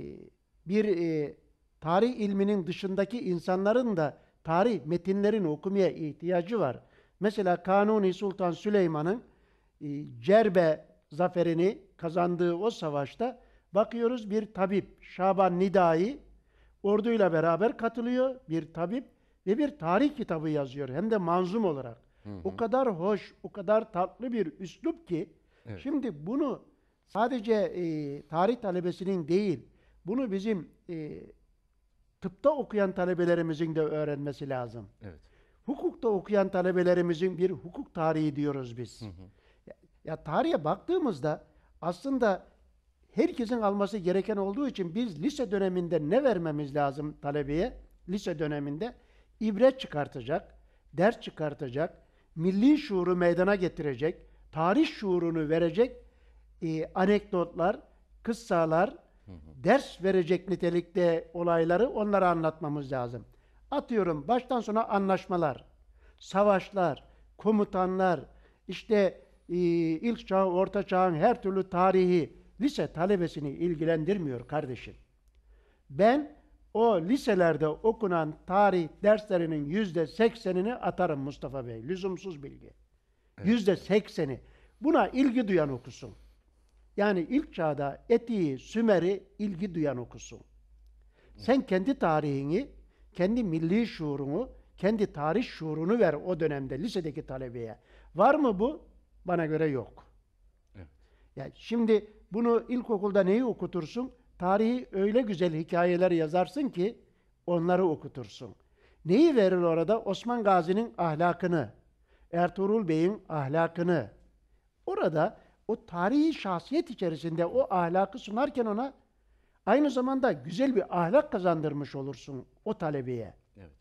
bir e, tarih ilminin dışındaki insanların da tarih metinlerini okumaya ihtiyacı var. Mesela Kanuni Sultan Süleyman'ın e, Cerbe zaferini kazandığı o savaşta bakıyoruz bir tabip Şaban Nidai orduyla beraber katılıyor bir tabip ve bir tarih kitabı yazıyor hem de manzum olarak. Hı hı. O kadar hoş, o kadar tatlı bir üslup ki Evet. Şimdi bunu sadece e, tarih talebesinin değil, bunu bizim e, tıpta okuyan talebelerimizin de öğrenmesi lazım. Evet. Hukukta okuyan talebelerimizin bir hukuk tarihi diyoruz biz. Hı hı. Ya, ya tarihe baktığımızda aslında herkesin alması gereken olduğu için biz lise döneminde ne vermemiz lazım talebeye? Lise döneminde ibret çıkartacak, ders çıkartacak, milli şuuru meydana getirecek, tarih şuurunu verecek e, anekdotlar, kıssalar, hı hı. ders verecek nitelikte olayları onlara anlatmamız lazım. Atıyorum baştan sona anlaşmalar, savaşlar, komutanlar, işte e, ilk çağ, orta çağın her türlü tarihi lise talebesini ilgilendirmiyor kardeşim. Ben o liselerde okunan tarih derslerinin yüzde seksenini atarım Mustafa Bey. Lüzumsuz bilgi. Yüzde sekseni. Buna ilgi duyan okusun. Yani ilk çağda Eti'yi, Sümer'i ilgi duyan okusun. Sen kendi tarihini, kendi milli şuurunu, kendi tarih şuurunu ver o dönemde lisedeki talebeye. Var mı bu? Bana göre yok. Ya Yani şimdi bunu ilkokulda neyi okutursun? Tarihi öyle güzel hikayeler yazarsın ki onları okutursun. Neyi verir orada? Osman Gazi'nin ahlakını, Ertuğrul Bey'in ahlakını orada o tarihi şahsiyet içerisinde o ahlakı sunarken ona aynı zamanda güzel bir ahlak kazandırmış olursun o talebeye. Evet.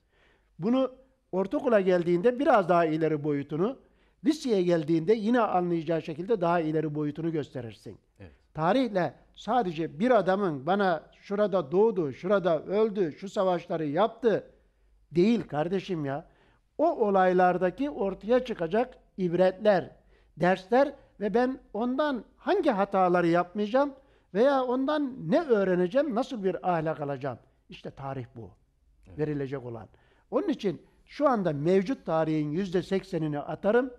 Bunu ortaokula geldiğinde biraz daha ileri boyutunu, liseye geldiğinde yine anlayacağı şekilde daha ileri boyutunu gösterirsin. Evet. Tarihle sadece bir adamın bana şurada doğdu, şurada öldü, şu savaşları yaptı değil kardeşim ya o olaylardaki ortaya çıkacak ibretler, dersler ve ben ondan hangi hataları yapmayacağım veya ondan ne öğreneceğim, nasıl bir ahlak alacağım? İşte tarih bu. Verilecek olan. Onun için şu anda mevcut tarihin yüzde seksenini atarım.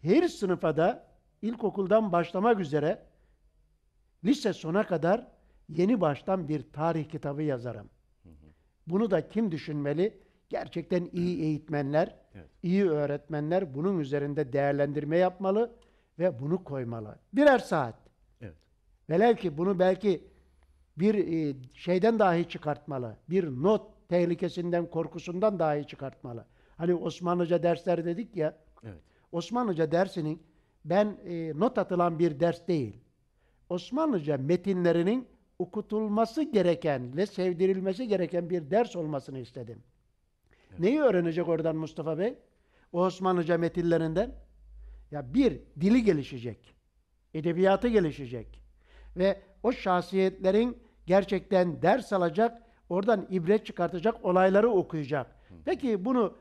Her sınıfa da ilkokuldan başlamak üzere lise sona kadar yeni baştan bir tarih kitabı yazarım. Bunu da kim düşünmeli? Gerçekten iyi eğitmenler, evet. iyi öğretmenler bunun üzerinde değerlendirme yapmalı ve bunu koymalı. Birer saat. Evet. Velev ki bunu belki bir e, şeyden dahi çıkartmalı. Bir not tehlikesinden, korkusundan dahi çıkartmalı. Hani Osmanlıca dersler dedik ya. Evet. Osmanlıca dersinin ben e, not atılan bir ders değil. Osmanlıca metinlerinin okutulması gereken ve sevdirilmesi gereken bir ders olmasını istedim. Neyi öğrenecek oradan Mustafa Bey? O Osmanlıca metillerinden. Ya bir, dili gelişecek. Edebiyatı gelişecek. Ve o şahsiyetlerin gerçekten ders alacak, oradan ibret çıkartacak olayları okuyacak. Peki bunu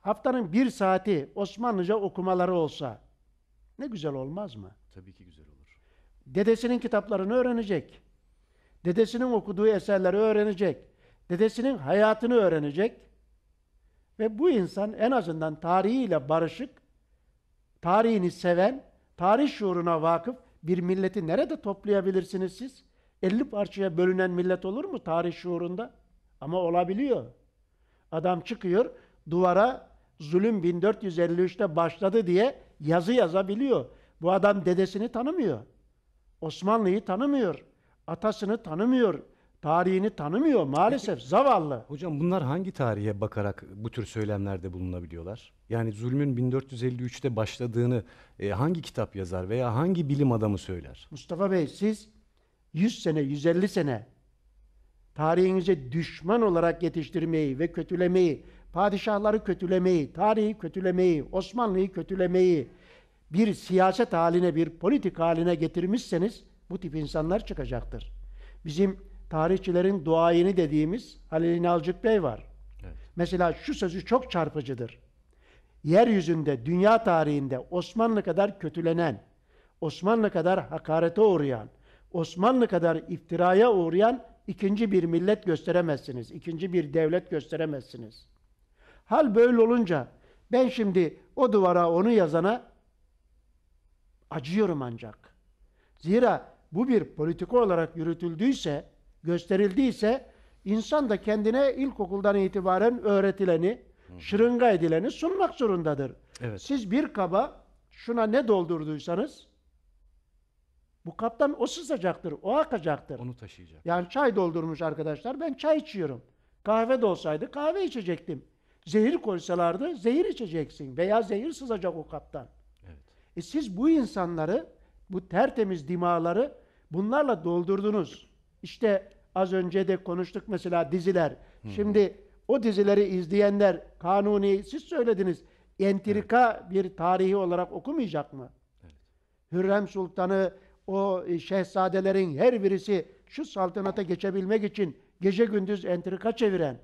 haftanın bir saati Osmanlıca okumaları olsa ne güzel olmaz mı? Tabii ki güzel olur. Dedesinin kitaplarını öğrenecek. Dedesinin okuduğu eserleri öğrenecek. Dedesinin hayatını öğrenecek. Ve bu insan en azından tarihiyle barışık, tarihini seven, tarih şuuruna vakıf bir milleti nerede toplayabilirsiniz siz? 50 parçaya bölünen millet olur mu tarih şuurunda? Ama olabiliyor. Adam çıkıyor duvara zulüm 1453'te başladı diye yazı yazabiliyor. Bu adam dedesini tanımıyor. Osmanlı'yı tanımıyor. Atasını tanımıyor tarihini tanımıyor maalesef Peki, zavallı. Hocam bunlar hangi tarihe bakarak bu tür söylemlerde bulunabiliyorlar? Yani zulmün 1453'te başladığını e, hangi kitap yazar veya hangi bilim adamı söyler? Mustafa Bey siz 100 sene, 150 sene tarihinize düşman olarak yetiştirmeyi ve kötülemeyi, padişahları kötülemeyi, tarihi kötülemeyi, Osmanlı'yı kötülemeyi bir siyaset haline, bir politik haline getirmişseniz bu tip insanlar çıkacaktır. Bizim tarihçilerin duayeni dediğimiz Halil İnalcık Bey var. Evet. Mesela şu sözü çok çarpıcıdır. Yeryüzünde, dünya tarihinde Osmanlı kadar kötülenen, Osmanlı kadar hakarete uğrayan, Osmanlı kadar iftiraya uğrayan ikinci bir millet gösteremezsiniz. ikinci bir devlet gösteremezsiniz. Hal böyle olunca ben şimdi o duvara onu yazana acıyorum ancak. Zira bu bir politika olarak yürütüldüyse gösterildiyse insan da kendine ilkokuldan itibaren öğretileni, Hı. şırınga edileni sunmak zorundadır. Evet. Siz bir kaba şuna ne doldurduysanız bu kaptan o sızacaktır, o akacaktır. Onu taşıyacak. Yani çay doldurmuş arkadaşlar. Ben çay içiyorum. Kahve de olsaydı kahve içecektim. Zehir koysalardı zehir içeceksin veya zehir sızacak o kaptan. Evet. E siz bu insanları, bu tertemiz dimaları bunlarla doldurdunuz. İşte az önce de konuştuk mesela diziler. Hmm. Şimdi o dizileri izleyenler kanuni siz söylediniz entrika evet. bir tarihi olarak okumayacak mı? Evet. Hürrem Sultan'ı o e, şehzadelerin her birisi şu saltanata geçebilmek için gece gündüz entrika çeviren,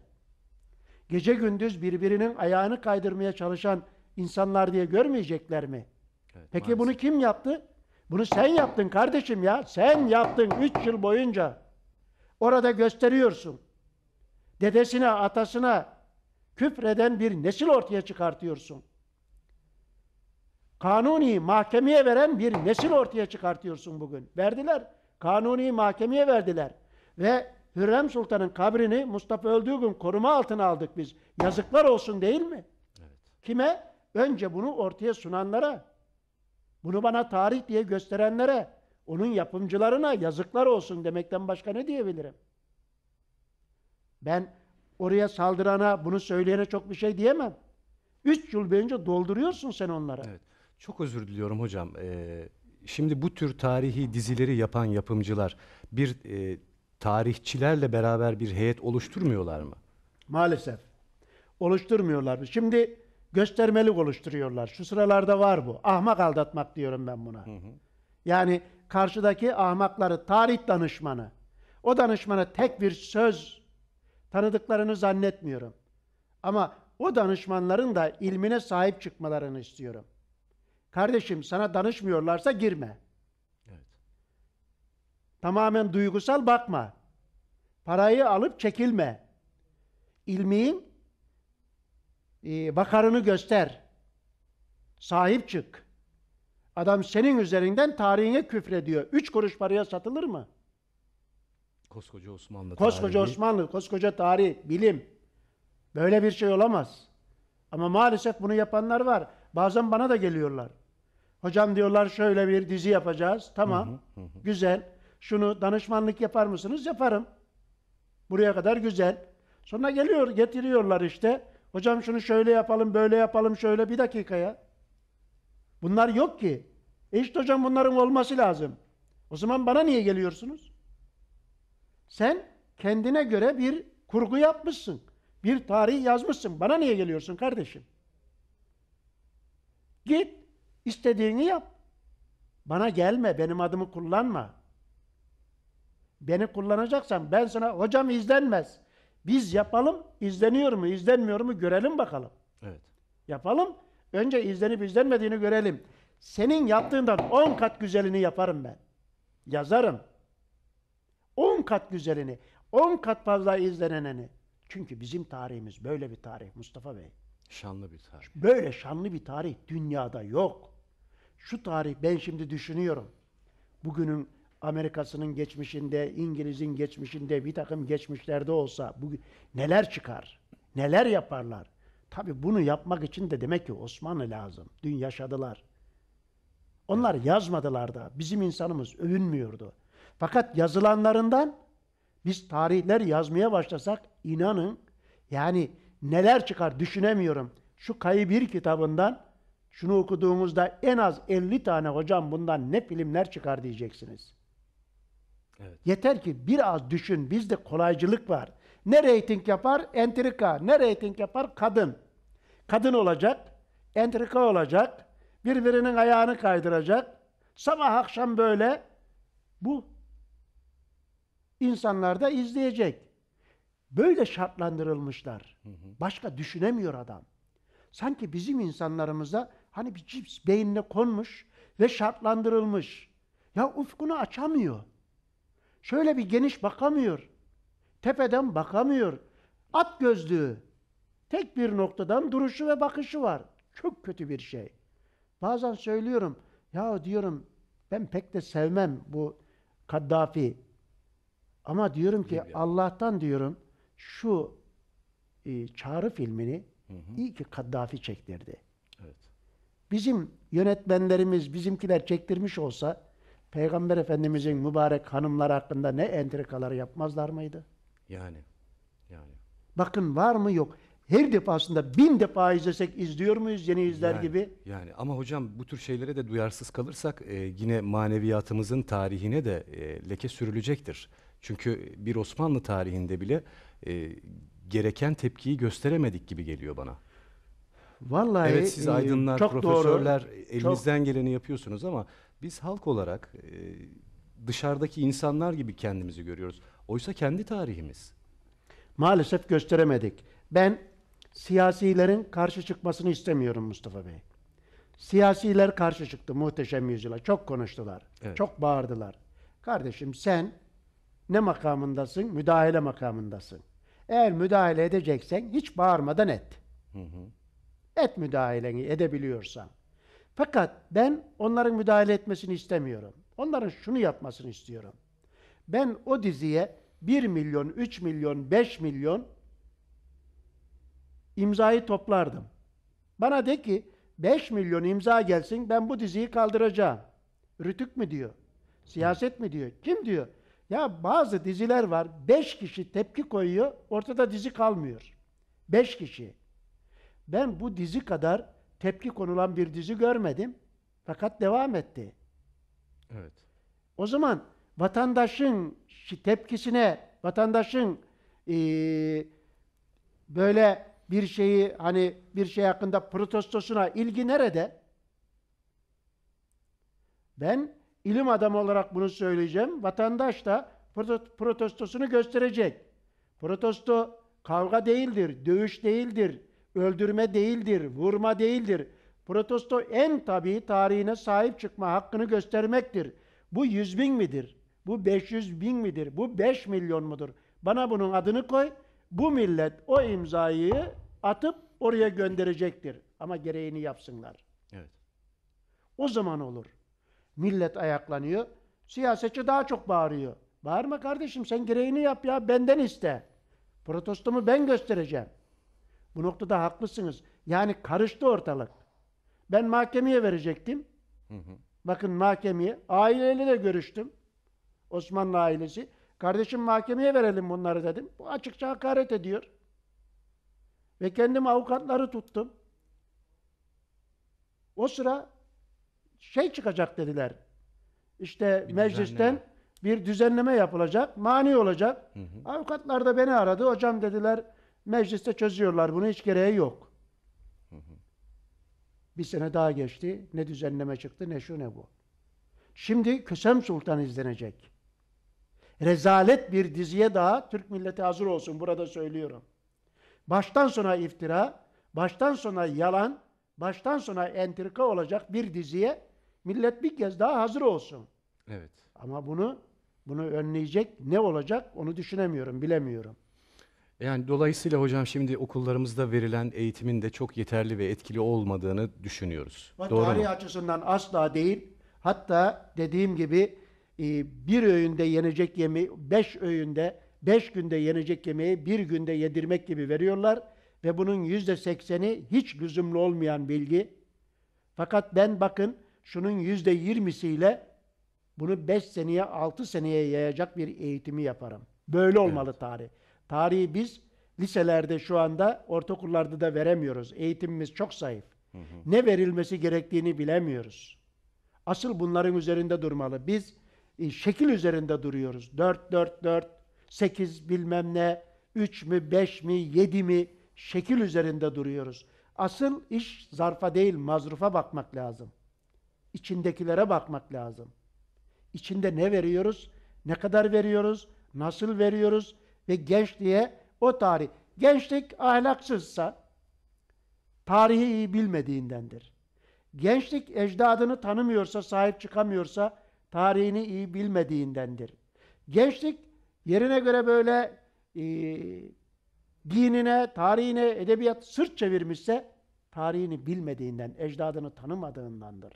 gece gündüz birbirinin ayağını kaydırmaya çalışan insanlar diye görmeyecekler mi? Evet, Peki maalesef. bunu kim yaptı? Bunu sen yaptın kardeşim ya. Sen yaptın 3 yıl boyunca. Orada gösteriyorsun. Dedesine, atasına küfreden bir nesil ortaya çıkartıyorsun. Kanuni mahkemeye veren bir nesil ortaya çıkartıyorsun bugün. Verdiler. Kanuni mahkemeye verdiler. Ve Hürrem Sultan'ın kabrini Mustafa öldüğü gün koruma altına aldık biz. Yazıklar olsun değil mi? Evet. Kime? Önce bunu ortaya sunanlara, bunu bana tarih diye gösterenlere, onun yapımcılarına yazıklar olsun demekten başka ne diyebilirim? Ben oraya saldırana, bunu söyleyene çok bir şey diyemem. Üç yıl boyunca dolduruyorsun sen onlara. Evet. Çok özür diliyorum hocam. Ee, şimdi bu tür tarihi dizileri yapan yapımcılar bir e, tarihçilerle beraber bir heyet oluşturmuyorlar mı? Maalesef. Oluşturmuyorlar. Şimdi göstermelik oluşturuyorlar. Şu sıralarda var bu. Ahmak aldatmak diyorum ben buna. Hı hı. Yani karşıdaki ahmakları, tarih danışmanı. O danışmana tek bir söz tanıdıklarını zannetmiyorum. Ama o danışmanların da ilmine sahip çıkmalarını istiyorum. Kardeşim sana danışmıyorlarsa girme. Evet. Tamamen duygusal bakma. Parayı alıp çekilme. İlmin e, bakarını göster. Sahip çık. Adam senin üzerinden tarihine küfrediyor. Üç kuruş paraya satılır mı? Koskoca Osmanlı Koskoca Osmanlı, koskoca tarih, bilim. Böyle bir şey olamaz. Ama maalesef bunu yapanlar var. Bazen bana da geliyorlar. Hocam diyorlar şöyle bir dizi yapacağız. Tamam, güzel. Şunu danışmanlık yapar mısınız? Yaparım. Buraya kadar güzel. Sonra geliyor, getiriyorlar işte. Hocam şunu şöyle yapalım, böyle yapalım, şöyle bir dakikaya. Bunlar yok ki. E işte hocam bunların olması lazım. O zaman bana niye geliyorsunuz? Sen kendine göre bir kurgu yapmışsın. Bir tarih yazmışsın. Bana niye geliyorsun kardeşim? Git istediğini yap. Bana gelme, benim adımı kullanma. Beni kullanacaksan ben sana hocam izlenmez. Biz yapalım, izleniyor mu, izlenmiyor mu görelim bakalım. Evet. Yapalım, Önce izlenip izlenmediğini görelim. Senin yaptığından on kat güzelini yaparım ben. Yazarım. On kat güzelini, on kat fazla izleneneni. Çünkü bizim tarihimiz böyle bir tarih Mustafa Bey. Şanlı bir tarih. Böyle şanlı bir tarih dünyada yok. Şu tarih ben şimdi düşünüyorum. Bugünün Amerika'sının geçmişinde, İngiliz'in geçmişinde, bir takım geçmişlerde olsa bugün neler çıkar? Neler yaparlar? Tabi bunu yapmak için de demek ki Osmanlı lazım. Dün yaşadılar. Onlar yazmadılar da. Bizim insanımız övünmüyordu. Fakat yazılanlarından biz tarihler yazmaya başlasak inanın yani neler çıkar düşünemiyorum. Şu Kayı Bir kitabından şunu okuduğumuzda en az 50 tane hocam bundan ne filmler çıkar diyeceksiniz. Evet. Yeter ki biraz düşün. Bizde kolaycılık var. Ne reyting yapar? Entrika. Ne reyting yapar? Kadın. Kadın olacak, entrika olacak, birbirinin ayağını kaydıracak. Sabah akşam böyle bu insanlar da izleyecek. Böyle şartlandırılmışlar. Başka düşünemiyor adam. Sanki bizim insanlarımıza hani bir cips beynine konmuş ve şartlandırılmış. Ya ufkunu açamıyor. Şöyle bir geniş bakamıyor. Tepeden bakamıyor. At gözlüğü. Tek bir noktadan duruşu ve bakışı var. Çok kötü bir şey. Bazen söylüyorum, ya diyorum ben pek de sevmem bu Kaddafi. Ama diyorum ki Allah'tan diyorum şu e, çağrı filmini hı hı. iyi ki Kaddafi çektirdi. Evet. Bizim yönetmenlerimiz bizimkiler çektirmiş olsa Peygamber Efendimizin mübarek hanımlar hakkında ne entrikalar yapmazlar mıydı? Yani. Yani. Bakın var mı yok. Her defasında bin defa izlesek izliyor muyuz yeni izler yani, gibi? Yani ama hocam bu tür şeylere de duyarsız kalırsak e, yine maneviyatımızın tarihine de e, leke sürülecektir. Çünkü bir Osmanlı tarihinde bile e, gereken tepkiyi gösteremedik gibi geliyor bana. Vallahi evet siz e, aydınlar, çok profesörler doğru. elinizden çok... geleni yapıyorsunuz ama biz halk olarak e, dışarıdaki insanlar gibi kendimizi görüyoruz. Oysa kendi tarihimiz. Maalesef gösteremedik. Ben siyasilerin karşı çıkmasını istemiyorum Mustafa Bey. Siyasiler karşı çıktı muhteşem yüzyıla. Çok konuştular. Evet. Çok bağırdılar. Kardeşim sen ne makamındasın? Müdahale makamındasın. Eğer müdahale edeceksen hiç bağırmadan et. Hı hı. Et müdahaleni edebiliyorsan. Fakat ben onların müdahale etmesini istemiyorum. Onların şunu yapmasını istiyorum. Ben o diziye 1 milyon, 3 milyon, 5 milyon imzayı toplardım. Bana de ki 5 milyon imza gelsin ben bu diziyi kaldıracağım. Rütük mü diyor? Siyaset mi diyor? Kim diyor? Ya bazı diziler var 5 kişi tepki koyuyor ortada dizi kalmıyor. 5 kişi. Ben bu dizi kadar tepki konulan bir dizi görmedim. Fakat devam etti. Evet. O zaman vatandaşın tepkisine, vatandaşın e, böyle bir şeyi hani bir şey hakkında protestosuna ilgi nerede? Ben ilim adamı olarak bunu söyleyeceğim. Vatandaş da protestosunu gösterecek. Protesto kavga değildir, dövüş değildir, öldürme değildir, vurma değildir. Protesto en tabii tarihine sahip çıkma hakkını göstermektir. Bu yüz bin midir? Bu 500 bin midir? Bu 5 milyon mudur? Bana bunun adını koy. Bu millet o imzayı atıp oraya gönderecektir. Ama gereğini yapsınlar. Evet. O zaman olur. Millet ayaklanıyor. Siyasetçi daha çok bağırıyor. Bağırma kardeşim sen gereğini yap ya benden iste. Protestomu ben göstereceğim. Bu noktada haklısınız. Yani karıştı ortalık. Ben mahkemeye verecektim. Hı hı. Bakın mahkemeye. Aileyle de görüştüm. Osmanlı ailesi. Kardeşim mahkemeye verelim bunları dedim. Bu açıkça hakaret ediyor. Ve kendim avukatları tuttum. O sıra şey çıkacak dediler. İşte bir meclisten düzenleme. bir düzenleme yapılacak, mani olacak. Hı hı. Avukatlar da beni aradı. Hocam dediler mecliste çözüyorlar bunu hiç gereği yok. Hı hı. Bir sene daha geçti. Ne düzenleme çıktı ne şu ne bu. Şimdi Kösem Sultan izlenecek rezalet bir diziye daha Türk milleti hazır olsun burada söylüyorum. Baştan sona iftira, baştan sona yalan, baştan sona entrika olacak bir diziye millet bir kez daha hazır olsun. Evet. Ama bunu bunu önleyecek ne olacak onu düşünemiyorum, bilemiyorum. Yani dolayısıyla hocam şimdi okullarımızda verilen eğitimin de çok yeterli ve etkili olmadığını düşünüyoruz. Ve Doğru tarih mu? açısından asla değil. Hatta dediğim gibi ee, bir öğünde yenecek yemi beş öğünde, beş günde yenecek yemeği bir günde yedirmek gibi veriyorlar. Ve bunun yüzde sekseni hiç lüzumlu olmayan bilgi. Fakat ben bakın şunun yüzde yirmisiyle bunu beş seneye, altı seneye yayacak bir eğitimi yaparım. Böyle olmalı evet. tarih. Tarihi biz liselerde şu anda, ortaokullarda da veremiyoruz. Eğitimimiz çok zayıf. Hı hı. Ne verilmesi gerektiğini bilemiyoruz. Asıl bunların üzerinde durmalı. Biz e, şekil üzerinde duruyoruz. 4, 4, 4, 8 bilmem ne, 3 mü, 5 mi, 7 mi şekil üzerinde duruyoruz. Asıl iş zarfa değil mazrufa bakmak lazım. İçindekilere bakmak lazım. İçinde ne veriyoruz, ne kadar veriyoruz, nasıl veriyoruz ve gençliğe o tarih. Gençlik ahlaksızsa tarihi iyi bilmediğindendir. Gençlik ecdadını tanımıyorsa, sahip çıkamıyorsa tarihini iyi bilmediğindendir. Gençlik yerine göre böyle e, dinine, tarihine, edebiyat sırt çevirmişse tarihini bilmediğinden, ecdadını tanımadığındandır.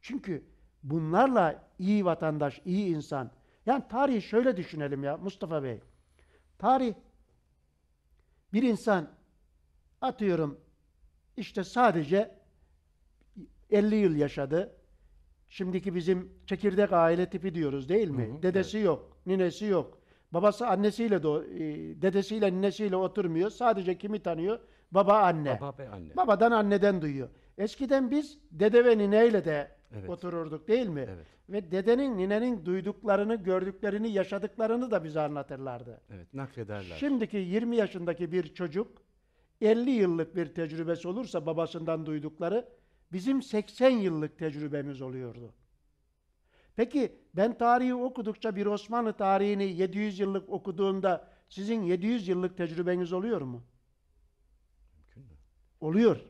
Çünkü bunlarla iyi vatandaş, iyi insan. Yani tarihi şöyle düşünelim ya Mustafa Bey. Tarih bir insan atıyorum işte sadece 50 yıl yaşadı, Şimdiki bizim çekirdek aile tipi diyoruz değil mi? Hı hı, Dedesi evet. yok, ninesi yok. Babası annesiyle de dedesiyle ninesiyle oturmuyor. Sadece kimi tanıyor? Baba anne. Baba ve anne. Babadan anneden duyuyor. Eskiden biz dede ve nineyle de evet. otururduk değil mi? Evet. Ve dedenin, ninenin duyduklarını, gördüklerini, yaşadıklarını da bize anlatırlardı. Evet, naklederler. Şimdiki 20 yaşındaki bir çocuk 50 yıllık bir tecrübesi olursa babasından duydukları Bizim 80 yıllık tecrübemiz oluyordu. Peki ben tarihi okudukça bir Osmanlı tarihini 700 yıllık okuduğumda sizin 700 yıllık tecrübeniz oluyor mu? Mümkün mü? Oluyor.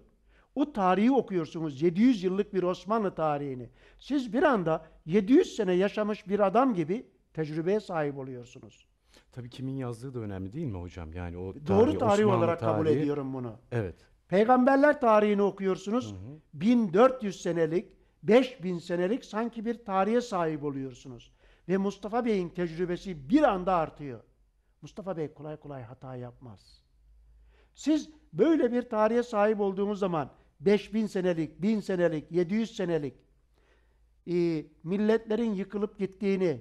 O tarihi okuyorsunuz 700 yıllık bir Osmanlı tarihini. Siz bir anda 700 sene yaşamış bir adam gibi tecrübeye sahip oluyorsunuz. Tabii kimin yazdığı da önemli değil mi hocam? Yani o tarihi Doğru tarih Osmanlı olarak tarihi, kabul ediyorum bunu. Evet. Peygamberler tarihini okuyorsunuz. Hı hı. 1400 senelik, 5000 senelik sanki bir tarihe sahip oluyorsunuz. Ve Mustafa Bey'in tecrübesi bir anda artıyor. Mustafa Bey kolay kolay hata yapmaz. Siz böyle bir tarihe sahip olduğunuz zaman 5000 senelik, 1000 senelik, 700 senelik e, milletlerin yıkılıp gittiğini,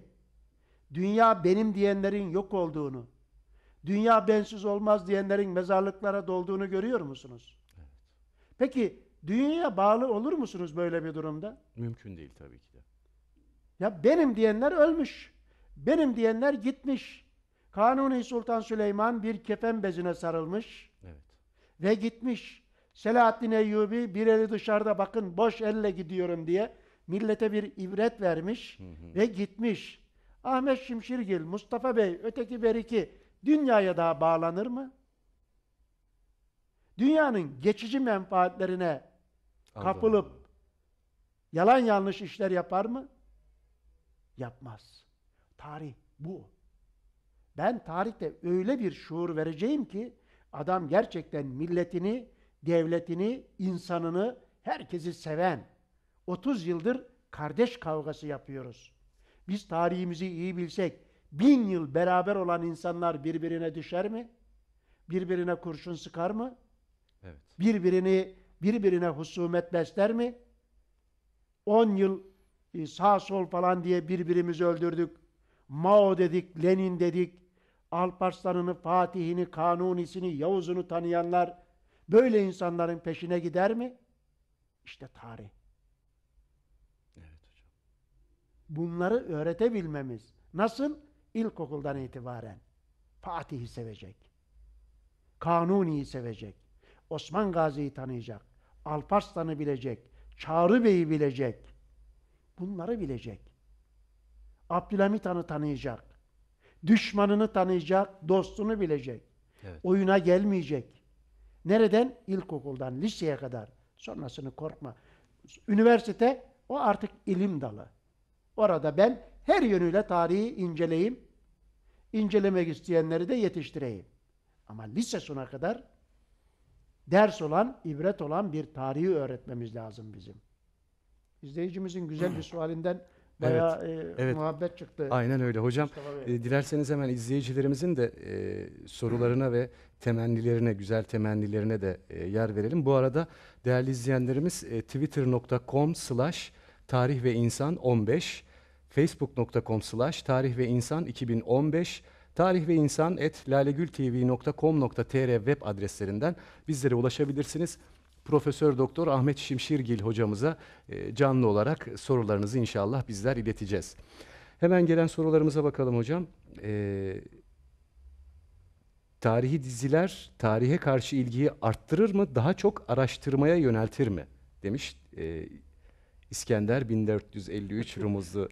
dünya benim diyenlerin yok olduğunu, dünya bensiz olmaz diyenlerin mezarlıklara dolduğunu görüyor musunuz? Peki dünyaya bağlı olur musunuz böyle bir durumda? Mümkün değil tabii ki de. Ya benim diyenler ölmüş. Benim diyenler gitmiş. Kanuni Sultan Süleyman bir kefen bezine sarılmış. Evet. Ve gitmiş. Selahaddin Eyyubi bir eli dışarıda bakın boş elle gidiyorum diye millete bir ibret vermiş hı hı. ve gitmiş. Ahmet Şimşirgil, Mustafa Bey, öteki beriki dünyaya daha bağlanır mı? dünyanın geçici menfaatlerine Anladım. kapılıp yalan yanlış işler yapar mı? Yapmaz. Tarih bu. Ben tarihte öyle bir şuur vereceğim ki adam gerçekten milletini, devletini, insanını, herkesi seven. 30 yıldır kardeş kavgası yapıyoruz. Biz tarihimizi iyi bilsek, bin yıl beraber olan insanlar birbirine düşer mi? Birbirine kurşun sıkar mı? Evet. Birbirini birbirine husumet besler mi? 10 yıl e, sağ sol falan diye birbirimizi öldürdük. Mao dedik, Lenin dedik. Alparslan'ını, Fatih'ini, Kanuni'sini, Yavuz'unu tanıyanlar böyle insanların peşine gider mi? İşte tarih. Evet hocam. Bunları öğretebilmemiz nasıl? İlkokuldan itibaren Fatih'i sevecek. Kanuni'yi sevecek. Osman Gazi'yi tanıyacak. Alparslan'ı bilecek. Çağrı Bey'i bilecek. Bunları bilecek. Abdülhamit Han'ı tanıyacak. Düşmanını tanıyacak, dostunu bilecek. Evet. Oyuna gelmeyecek. Nereden? İlkokuldan, liseye kadar. Sonrasını korkma. Üniversite o artık ilim dalı. Orada ben her yönüyle tarihi inceleyeyim. İncelemek isteyenleri de yetiştireyim. Ama lise sona kadar ders olan, ibret olan bir tarihi öğretmemiz lazım bizim. İzleyicimizin güzel bir sualinden bayağı evet, e, evet. muhabbet çıktı. Aynen öyle hocam. E, dilerseniz hemen izleyicilerimizin de e, sorularına ve temennilerine, güzel temennilerine de e, yer verelim. Bu arada değerli izleyenlerimiz e, twitter.com slash tarih ve insan 15 facebook.com slash tarih ve insan 2015 Tarih ve İnsan et lalegültv.com.tr web adreslerinden bizlere ulaşabilirsiniz. Profesör Doktor Ahmet Şimşirgil hocamıza e, canlı olarak sorularınızı inşallah bizler ileteceğiz. Hemen gelen sorularımıza bakalım hocam. Ee, tarihi diziler tarihe karşı ilgiyi arttırır mı, daha çok araştırmaya yöneltir mi? Demiş e, İskender 1453 Rumuzlu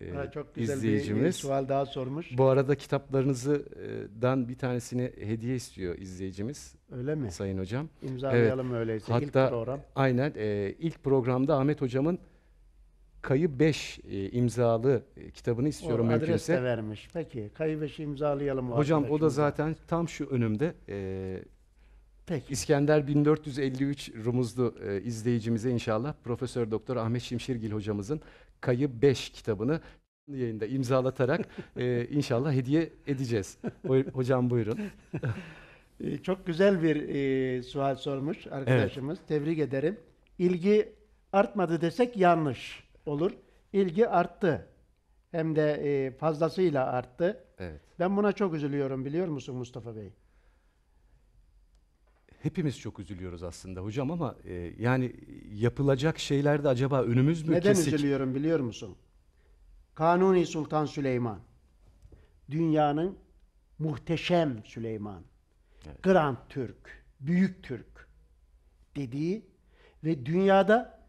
e, çok güzel izleyicimiz. bir sual daha sormuş. Bu arada kitaplarınızdan bir tanesini hediye istiyor izleyicimiz. Öyle mi? Sayın hocam. İmzalayalım evet. öyleyse Hatta, ilk program. Aynen e, ilk programda Ahmet hocamın Kayı 5 e, imzalı e, kitabını istiyorum o, mümkünse. Adres de vermiş. Peki Kayı 5'i imzalayalım. Hocam o da zaten tam şu önümde. E, Peki. İskender 1453 Rumuzlu e, izleyicimize inşallah Profesör Doktor Ahmet Şimşirgil hocamızın Kayı 5 kitabını yayında imzalatarak e, inşallah hediye edeceğiz. Hocam buyurun. E, çok güzel bir e, sual sormuş arkadaşımız. Evet. Tebrik ederim. İlgi artmadı desek yanlış olur. İlgi arttı. Hem de e, fazlasıyla arttı. Evet. Ben buna çok üzülüyorum biliyor musun Mustafa Bey? hepimiz çok üzülüyoruz aslında hocam ama e, yani yapılacak şeylerde acaba önümüz mü Neden kesik? üzülüyorum biliyor musun? Kanuni Sultan Süleyman. Dünyanın muhteşem Süleyman. Evet. Grand Türk, Büyük Türk dediği ve dünyada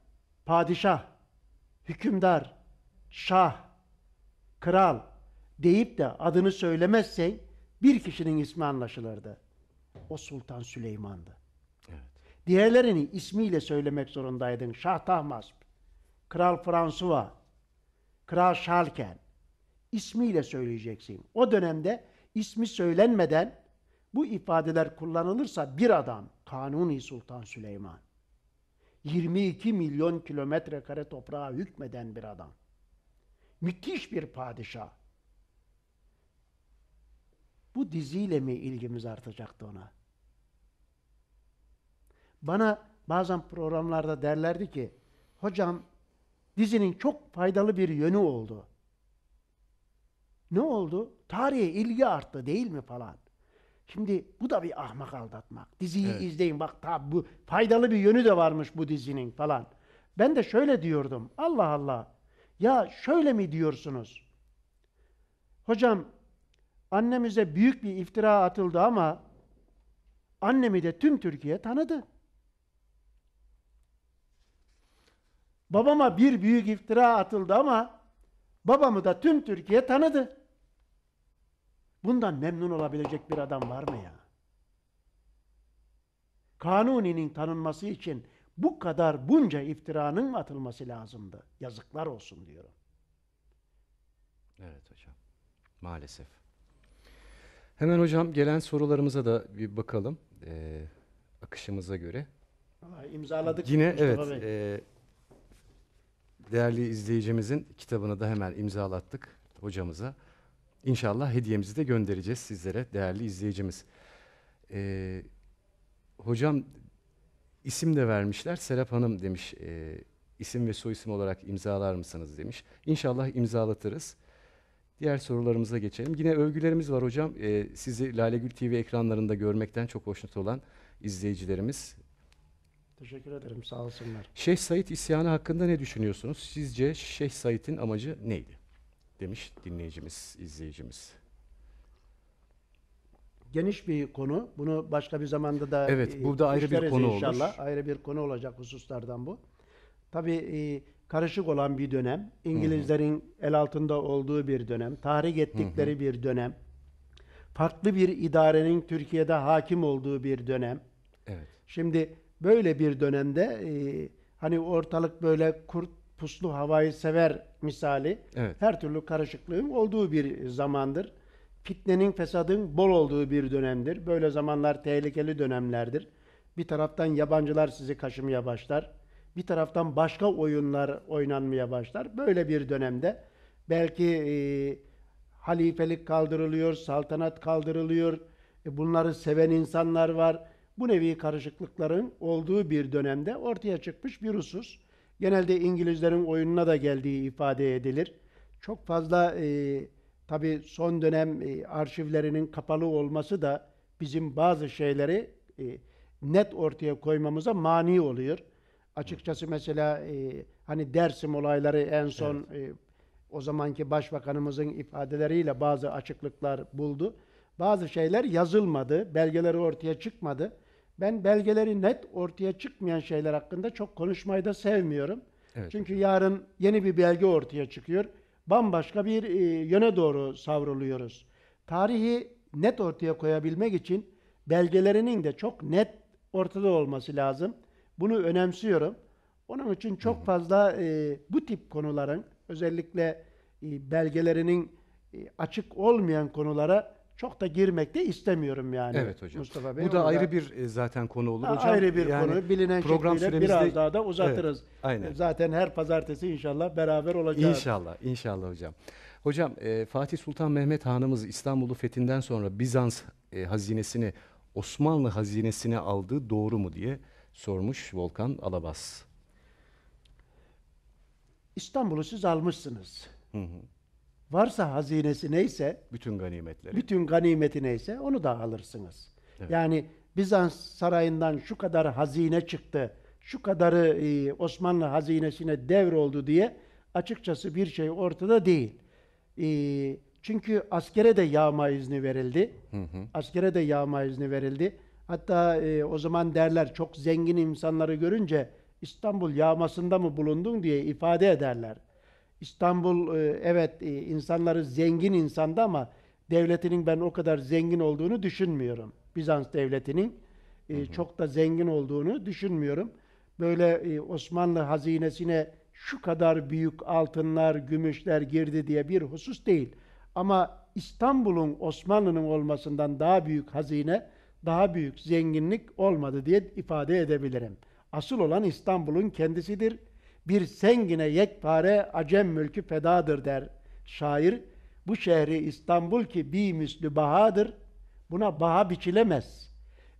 padişah, hükümdar, şah, kral deyip de adını söylemezsen bir kişinin ismi anlaşılırdı. O Sultan Süleyman'dı. Evet. Diğerlerini ismiyle söylemek zorundaydın. Şah Tahmasp, Kral Fransuva, Kral Şalken. İsmiyle söyleyeceksin. O dönemde ismi söylenmeden bu ifadeler kullanılırsa bir adam Kanuni Sultan Süleyman. 22 milyon kilometre kare toprağa hükmeden bir adam. Müthiş bir padişah. Bu diziyle mi ilgimiz artacaktı ona? Bana bazen programlarda derlerdi ki, hocam dizinin çok faydalı bir yönü oldu. Ne oldu? Tarihe ilgi arttı değil mi falan. Şimdi bu da bir ahmak aldatmak. Diziyi evet. izleyin bak ta bu faydalı bir yönü de varmış bu dizinin falan. Ben de şöyle diyordum. Allah Allah. Ya şöyle mi diyorsunuz? Hocam annemize büyük bir iftira atıldı ama annemi de tüm Türkiye tanıdı. Babama bir büyük iftira atıldı ama babamı da tüm Türkiye tanıdı. Bundan memnun olabilecek bir adam var mı ya? Kanuni'nin tanınması için bu kadar bunca iftiranın atılması lazımdı. Yazıklar olsun diyorum. Evet hocam. Maalesef. Hemen hocam gelen sorularımıza da bir bakalım e, akışımıza göre. Aa, Yine Mustafa evet e, değerli izleyicimizin kitabını da hemen imzalattık hocamıza. İnşallah hediyemizi de göndereceğiz sizlere değerli izleyicimiz. E, hocam isim de vermişler. Serap Hanım demiş e, isim ve soyisim olarak imzalar mısınız demiş. İnşallah imzalatırız. Diğer sorularımıza geçelim. Yine övgülerimiz var hocam. Ee, sizi Lalegül TV ekranlarında görmekten çok hoşnut olan izleyicilerimiz. Teşekkür ederim. Sağ olsunlar. Şeyh Said isyanı hakkında ne düşünüyorsunuz? Sizce Şeyh Said'in amacı neydi? Demiş dinleyicimiz, izleyicimiz. Geniş bir konu. Bunu başka bir zamanda da Evet, e, bu da ayrı bir işleriz konu olur. inşallah. Ayrı bir konu olacak hususlardan bu. Tabii e, karışık olan bir dönem. İngilizlerin Hı-hı. el altında olduğu bir dönem. Tahrik ettikleri Hı-hı. bir dönem. Farklı bir idarenin Türkiye'de hakim olduğu bir dönem. Evet. Şimdi böyle bir dönemde e, hani ortalık böyle kurt puslu havayı sever misali evet. her türlü karışıklığın olduğu bir zamandır. Fitnenin, fesadın bol olduğu bir dönemdir. Böyle zamanlar tehlikeli dönemlerdir. Bir taraftan yabancılar sizi kaşımaya başlar bir taraftan başka oyunlar oynanmaya başlar. Böyle bir dönemde belki e, halifelik kaldırılıyor, saltanat kaldırılıyor, e, bunları seven insanlar var. Bu nevi karışıklıkların olduğu bir dönemde ortaya çıkmış bir husus. Genelde İngilizlerin oyununa da geldiği ifade edilir. Çok fazla e, tabi son dönem e, arşivlerinin kapalı olması da bizim bazı şeyleri e, net ortaya koymamıza mani oluyor. Açıkçası mesela e, hani Dersim olayları en son evet. e, o zamanki başbakanımızın ifadeleriyle bazı açıklıklar buldu. Bazı şeyler yazılmadı, belgeleri ortaya çıkmadı. Ben belgeleri net ortaya çıkmayan şeyler hakkında çok konuşmayı da sevmiyorum. Evet. Çünkü yarın yeni bir belge ortaya çıkıyor. Bambaşka bir e, yöne doğru savruluyoruz. Tarihi net ortaya koyabilmek için belgelerinin de çok net ortada olması lazım. Bunu önemsiyorum. Onun için çok fazla e, bu tip konuların özellikle e, belgelerinin e, açık olmayan konulara çok da girmek de istemiyorum yani. Evet hocam. Mustafa Bey. Bu da orada, ayrı bir e, zaten konu olur hocam. Ayrı bir yani, konu. Bilinen program süremizde biraz daha da uzatırız. Evet, aynen. Zaten her pazartesi inşallah beraber olacağız. İnşallah, inşallah hocam. Hocam e, Fatih Sultan Mehmet Hanımız İstanbul'u fethinden sonra Bizans e, hazinesini Osmanlı hazinesine aldığı doğru mu diye sormuş Volkan Alabas. İstanbul'u siz almışsınız. Hı hı. Varsa hazinesi neyse, Bütün ganimetleri. bütün ganimeti neyse onu da alırsınız. Evet. Yani Bizans sarayından şu kadar hazine çıktı, şu kadarı e, Osmanlı hazinesine devroldu diye açıkçası bir şey ortada değil. E, çünkü askere de yağma izni verildi. Hı hı. Askere de yağma izni verildi. Hatta e, o zaman derler çok zengin insanları görünce İstanbul yağmasında mı bulundun diye ifade ederler. İstanbul e, evet e, insanları zengin insanda ama devletinin ben o kadar zengin olduğunu düşünmüyorum. Bizans devletinin e, çok da zengin olduğunu düşünmüyorum. Böyle e, Osmanlı hazinesine şu kadar büyük altınlar, gümüşler girdi diye bir husus değil. Ama İstanbul'un Osmanlı'nın olmasından daha büyük hazine daha büyük zenginlik olmadı diye ifade edebilirim. Asıl olan İstanbul'un kendisidir. Bir sengine yekpare acem mülkü fedadır der şair. Bu şehri İstanbul ki bir müslü bahadır. Buna baha biçilemez.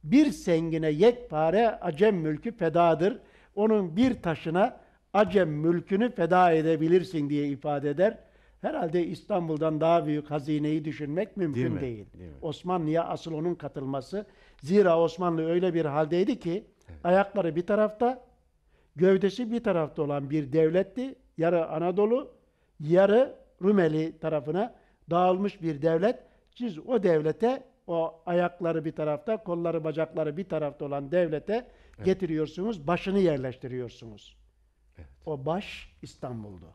Bir sengine yekpare acem mülkü fedadır. Onun bir taşına acem mülkünü feda edebilirsin diye ifade eder. Herhalde İstanbul'dan daha büyük hazineyi düşünmek mümkün değil. Mi? değil. değil mi? Osmanlı'ya asıl onun katılması. Zira Osmanlı öyle bir haldeydi ki evet. ayakları bir tarafta, gövdesi bir tarafta olan bir devletti. Yarı Anadolu, yarı Rumeli tarafına dağılmış bir devlet. Siz o devlete, o ayakları bir tarafta, kolları bacakları bir tarafta olan devlete evet. getiriyorsunuz, başını yerleştiriyorsunuz. Evet. O baş İstanbul'du.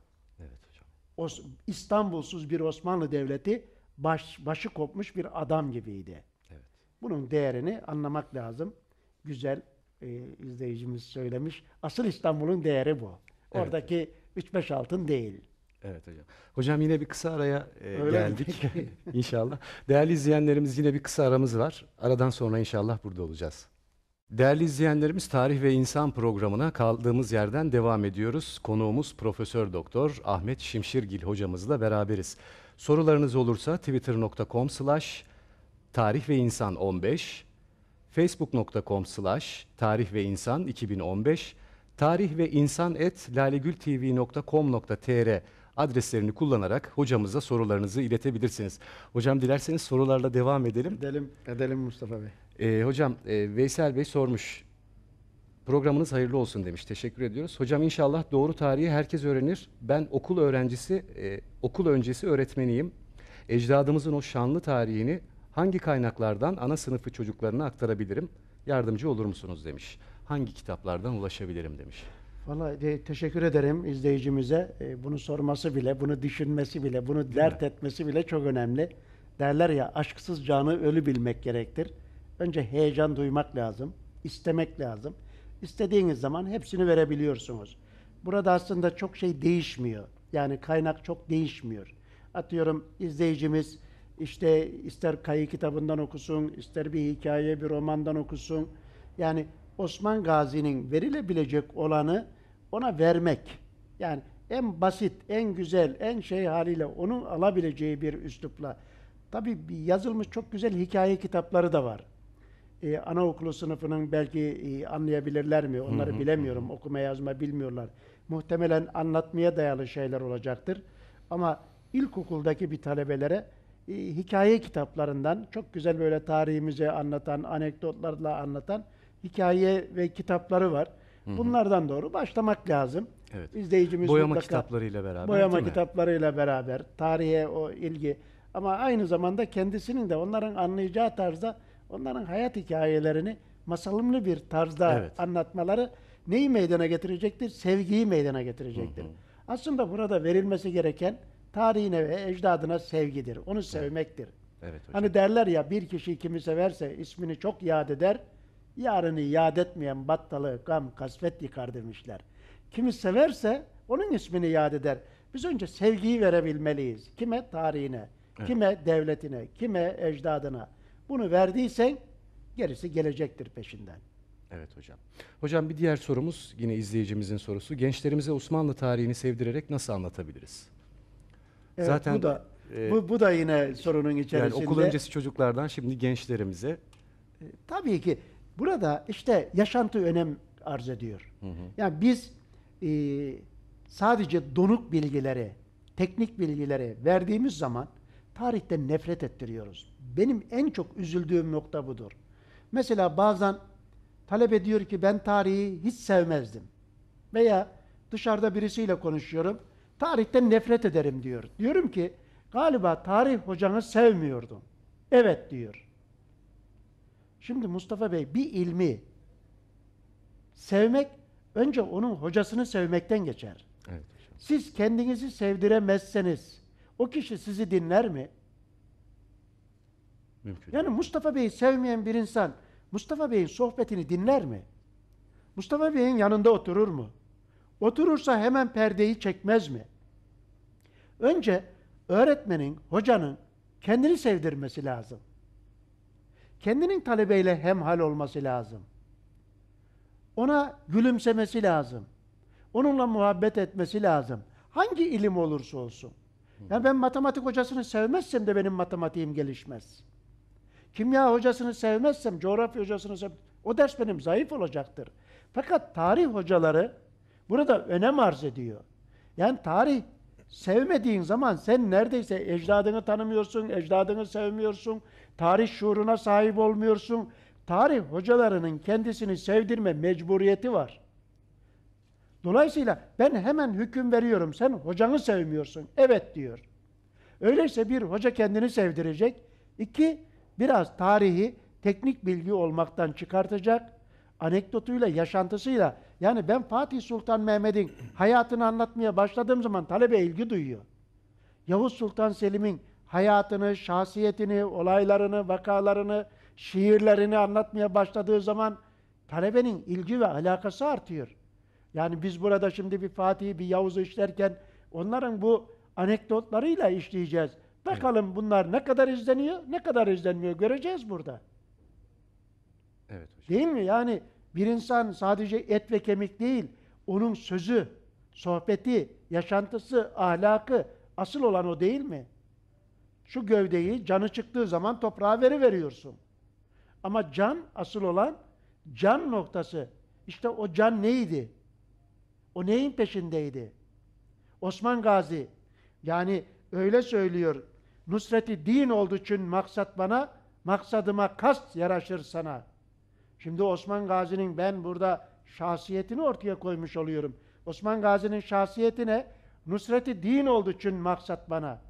İstanbulsuz bir Osmanlı Devleti baş, başı kopmuş bir adam gibiydi. Evet. Bunun değerini anlamak lazım. Güzel e, izleyicimiz söylemiş. Asıl İstanbul'un değeri bu. Evet. Oradaki 3-5 altın değil. Evet hocam. Hocam yine bir kısa araya e, geldik inşallah. Değerli izleyenlerimiz yine bir kısa aramız var. Aradan sonra inşallah burada olacağız. Değerli izleyenlerimiz Tarih ve İnsan programına kaldığımız yerden devam ediyoruz. Konuğumuz Profesör Doktor Ahmet Şimşirgil hocamızla beraberiz. Sorularınız olursa twitter.com slash tarih ve insan 15, facebook.com slash tarih ve insan 2015, tarih ve insan et lalegültv.com.tr adreslerini kullanarak hocamıza sorularınızı iletebilirsiniz. Hocam dilerseniz sorularla devam edelim. Edelim, edelim Mustafa Bey. Ee, hocam e, Veysel Bey sormuş. Programınız hayırlı olsun demiş. Teşekkür ediyoruz. Hocam inşallah doğru tarihi herkes öğrenir. Ben okul öğrencisi, e, okul öncesi öğretmeniyim. Ecdadımızın o şanlı tarihini hangi kaynaklardan ana sınıfı çocuklarına aktarabilirim? Yardımcı olur musunuz demiş. Hangi kitaplardan ulaşabilirim demiş. Valla e, teşekkür ederim izleyicimize. E, bunu sorması bile, bunu düşünmesi bile, bunu Değil dert mi? etmesi bile çok önemli. Derler ya aşksız canı ölü bilmek gerektir. Önce heyecan duymak lazım, istemek lazım. İstediğiniz zaman hepsini verebiliyorsunuz. Burada aslında çok şey değişmiyor. Yani kaynak çok değişmiyor. Atıyorum izleyicimiz işte ister kayı kitabından okusun, ister bir hikaye, bir romandan okusun. Yani Osman Gazi'nin verilebilecek olanı ona vermek. Yani en basit, en güzel, en şey haliyle onun alabileceği bir üslupla. Tabi yazılmış çok güzel hikaye kitapları da var. Ee, anaokulu sınıfının belki e, anlayabilirler mi? Onları bilemiyorum. Okuma yazma bilmiyorlar. Muhtemelen anlatmaya dayalı şeyler olacaktır. Ama ilkokuldaki bir talebelere e, hikaye kitaplarından çok güzel böyle tarihimizi anlatan, anekdotlarla anlatan hikaye ve kitapları var. Bunlardan doğru başlamak lazım. Evet. İzleyicimiz boyama mutlaka, kitaplarıyla beraber. Boyama kitaplarıyla beraber tarihe o ilgi ama aynı zamanda kendisinin de onların anlayacağı tarzda onların hayat hikayelerini masalımlı bir tarzda evet. anlatmaları neyi meydana getirecektir? Sevgiyi meydana getirecektir. Hı hı. Aslında burada verilmesi gereken tarihine ve ecdadına sevgidir. Onu sevmektir. Evet. Evet, Hani derler ya bir kişi kimi severse ismini çok yad eder yarını yad etmeyen battalı gam kasvet yıkar demişler. Kimi severse onun ismini yad eder. Biz önce sevgiyi verebilmeliyiz. Kime? Tarihine. Evet. Kime? Devletine. Kime? Ecdadına. Bunu verdiysen gerisi gelecektir peşinden. Evet hocam. Hocam bir diğer sorumuz yine izleyicimizin sorusu. Gençlerimize Osmanlı tarihini sevdirerek nasıl anlatabiliriz? Evet, Zaten bu da e, bu, bu da yine sorunun içerisinde. Yani okul öncesi çocuklardan şimdi gençlerimize. E, tabii ki Burada işte yaşantı önem arz ediyor. Hı hı. Yani biz e, sadece donuk bilgileri, teknik bilgileri verdiğimiz zaman tarihten nefret ettiriyoruz. Benim en çok üzüldüğüm nokta budur. Mesela bazen talep diyor ki ben tarihi hiç sevmezdim. Veya dışarıda birisiyle konuşuyorum. Tarihten nefret ederim diyor. Diyorum ki galiba tarih hocanı sevmiyordun. Evet diyor. Şimdi Mustafa Bey bir ilmi sevmek önce onun hocasını sevmekten geçer. Evet. Siz kendinizi sevdiremezseniz o kişi sizi dinler mi? Mümkün. Yani Mustafa Bey'i sevmeyen bir insan Mustafa Bey'in sohbetini dinler mi? Mustafa Bey'in yanında oturur mu? Oturursa hemen perdeyi çekmez mi? Önce öğretmenin, hocanın kendini sevdirmesi lazım kendinin talebeyle hemhal olması lazım. Ona gülümsemesi lazım. Onunla muhabbet etmesi lazım. Hangi ilim olursa olsun. Yani ben matematik hocasını sevmezsem de benim matematiğim gelişmez. Kimya hocasını sevmezsem, coğrafya hocasını sevmezsem, o ders benim zayıf olacaktır. Fakat tarih hocaları burada önem arz ediyor. Yani tarih sevmediğin zaman sen neredeyse ecdadını tanımıyorsun, ecdadını sevmiyorsun, Tarih şuuruna sahip olmuyorsun. Tarih hocalarının kendisini sevdirme mecburiyeti var. Dolayısıyla ben hemen hüküm veriyorum. Sen hocanı sevmiyorsun. Evet diyor. Öyleyse bir hoca kendini sevdirecek. İki, biraz tarihi teknik bilgi olmaktan çıkartacak. Anekdotuyla, yaşantısıyla. Yani ben Fatih Sultan Mehmet'in hayatını anlatmaya başladığım zaman talebe ilgi duyuyor. Yavuz Sultan Selim'in hayatını, şahsiyetini, olaylarını, vakalarını, şiirlerini anlatmaya başladığı zaman talebenin ilgi ve alakası artıyor. Yani biz burada şimdi bir Fatih'i, bir Yavuz'u işlerken onların bu anekdotlarıyla işleyeceğiz. Bakalım evet. bunlar ne kadar izleniyor, ne kadar izlenmiyor göreceğiz burada. Evet hocam. Değil mi? Yani bir insan sadece et ve kemik değil, onun sözü, sohbeti, yaşantısı, ahlakı asıl olan o değil mi? şu gövdeyi canı çıktığı zaman toprağa veri veriyorsun. Ama can asıl olan can noktası. İşte o can neydi? O neyin peşindeydi? Osman Gazi yani öyle söylüyor. Nusreti din oldu için maksat bana, maksadıma kast yaraşır sana. Şimdi Osman Gazi'nin ben burada şahsiyetini ortaya koymuş oluyorum. Osman Gazi'nin şahsiyetine Nusreti din oldu için maksat bana.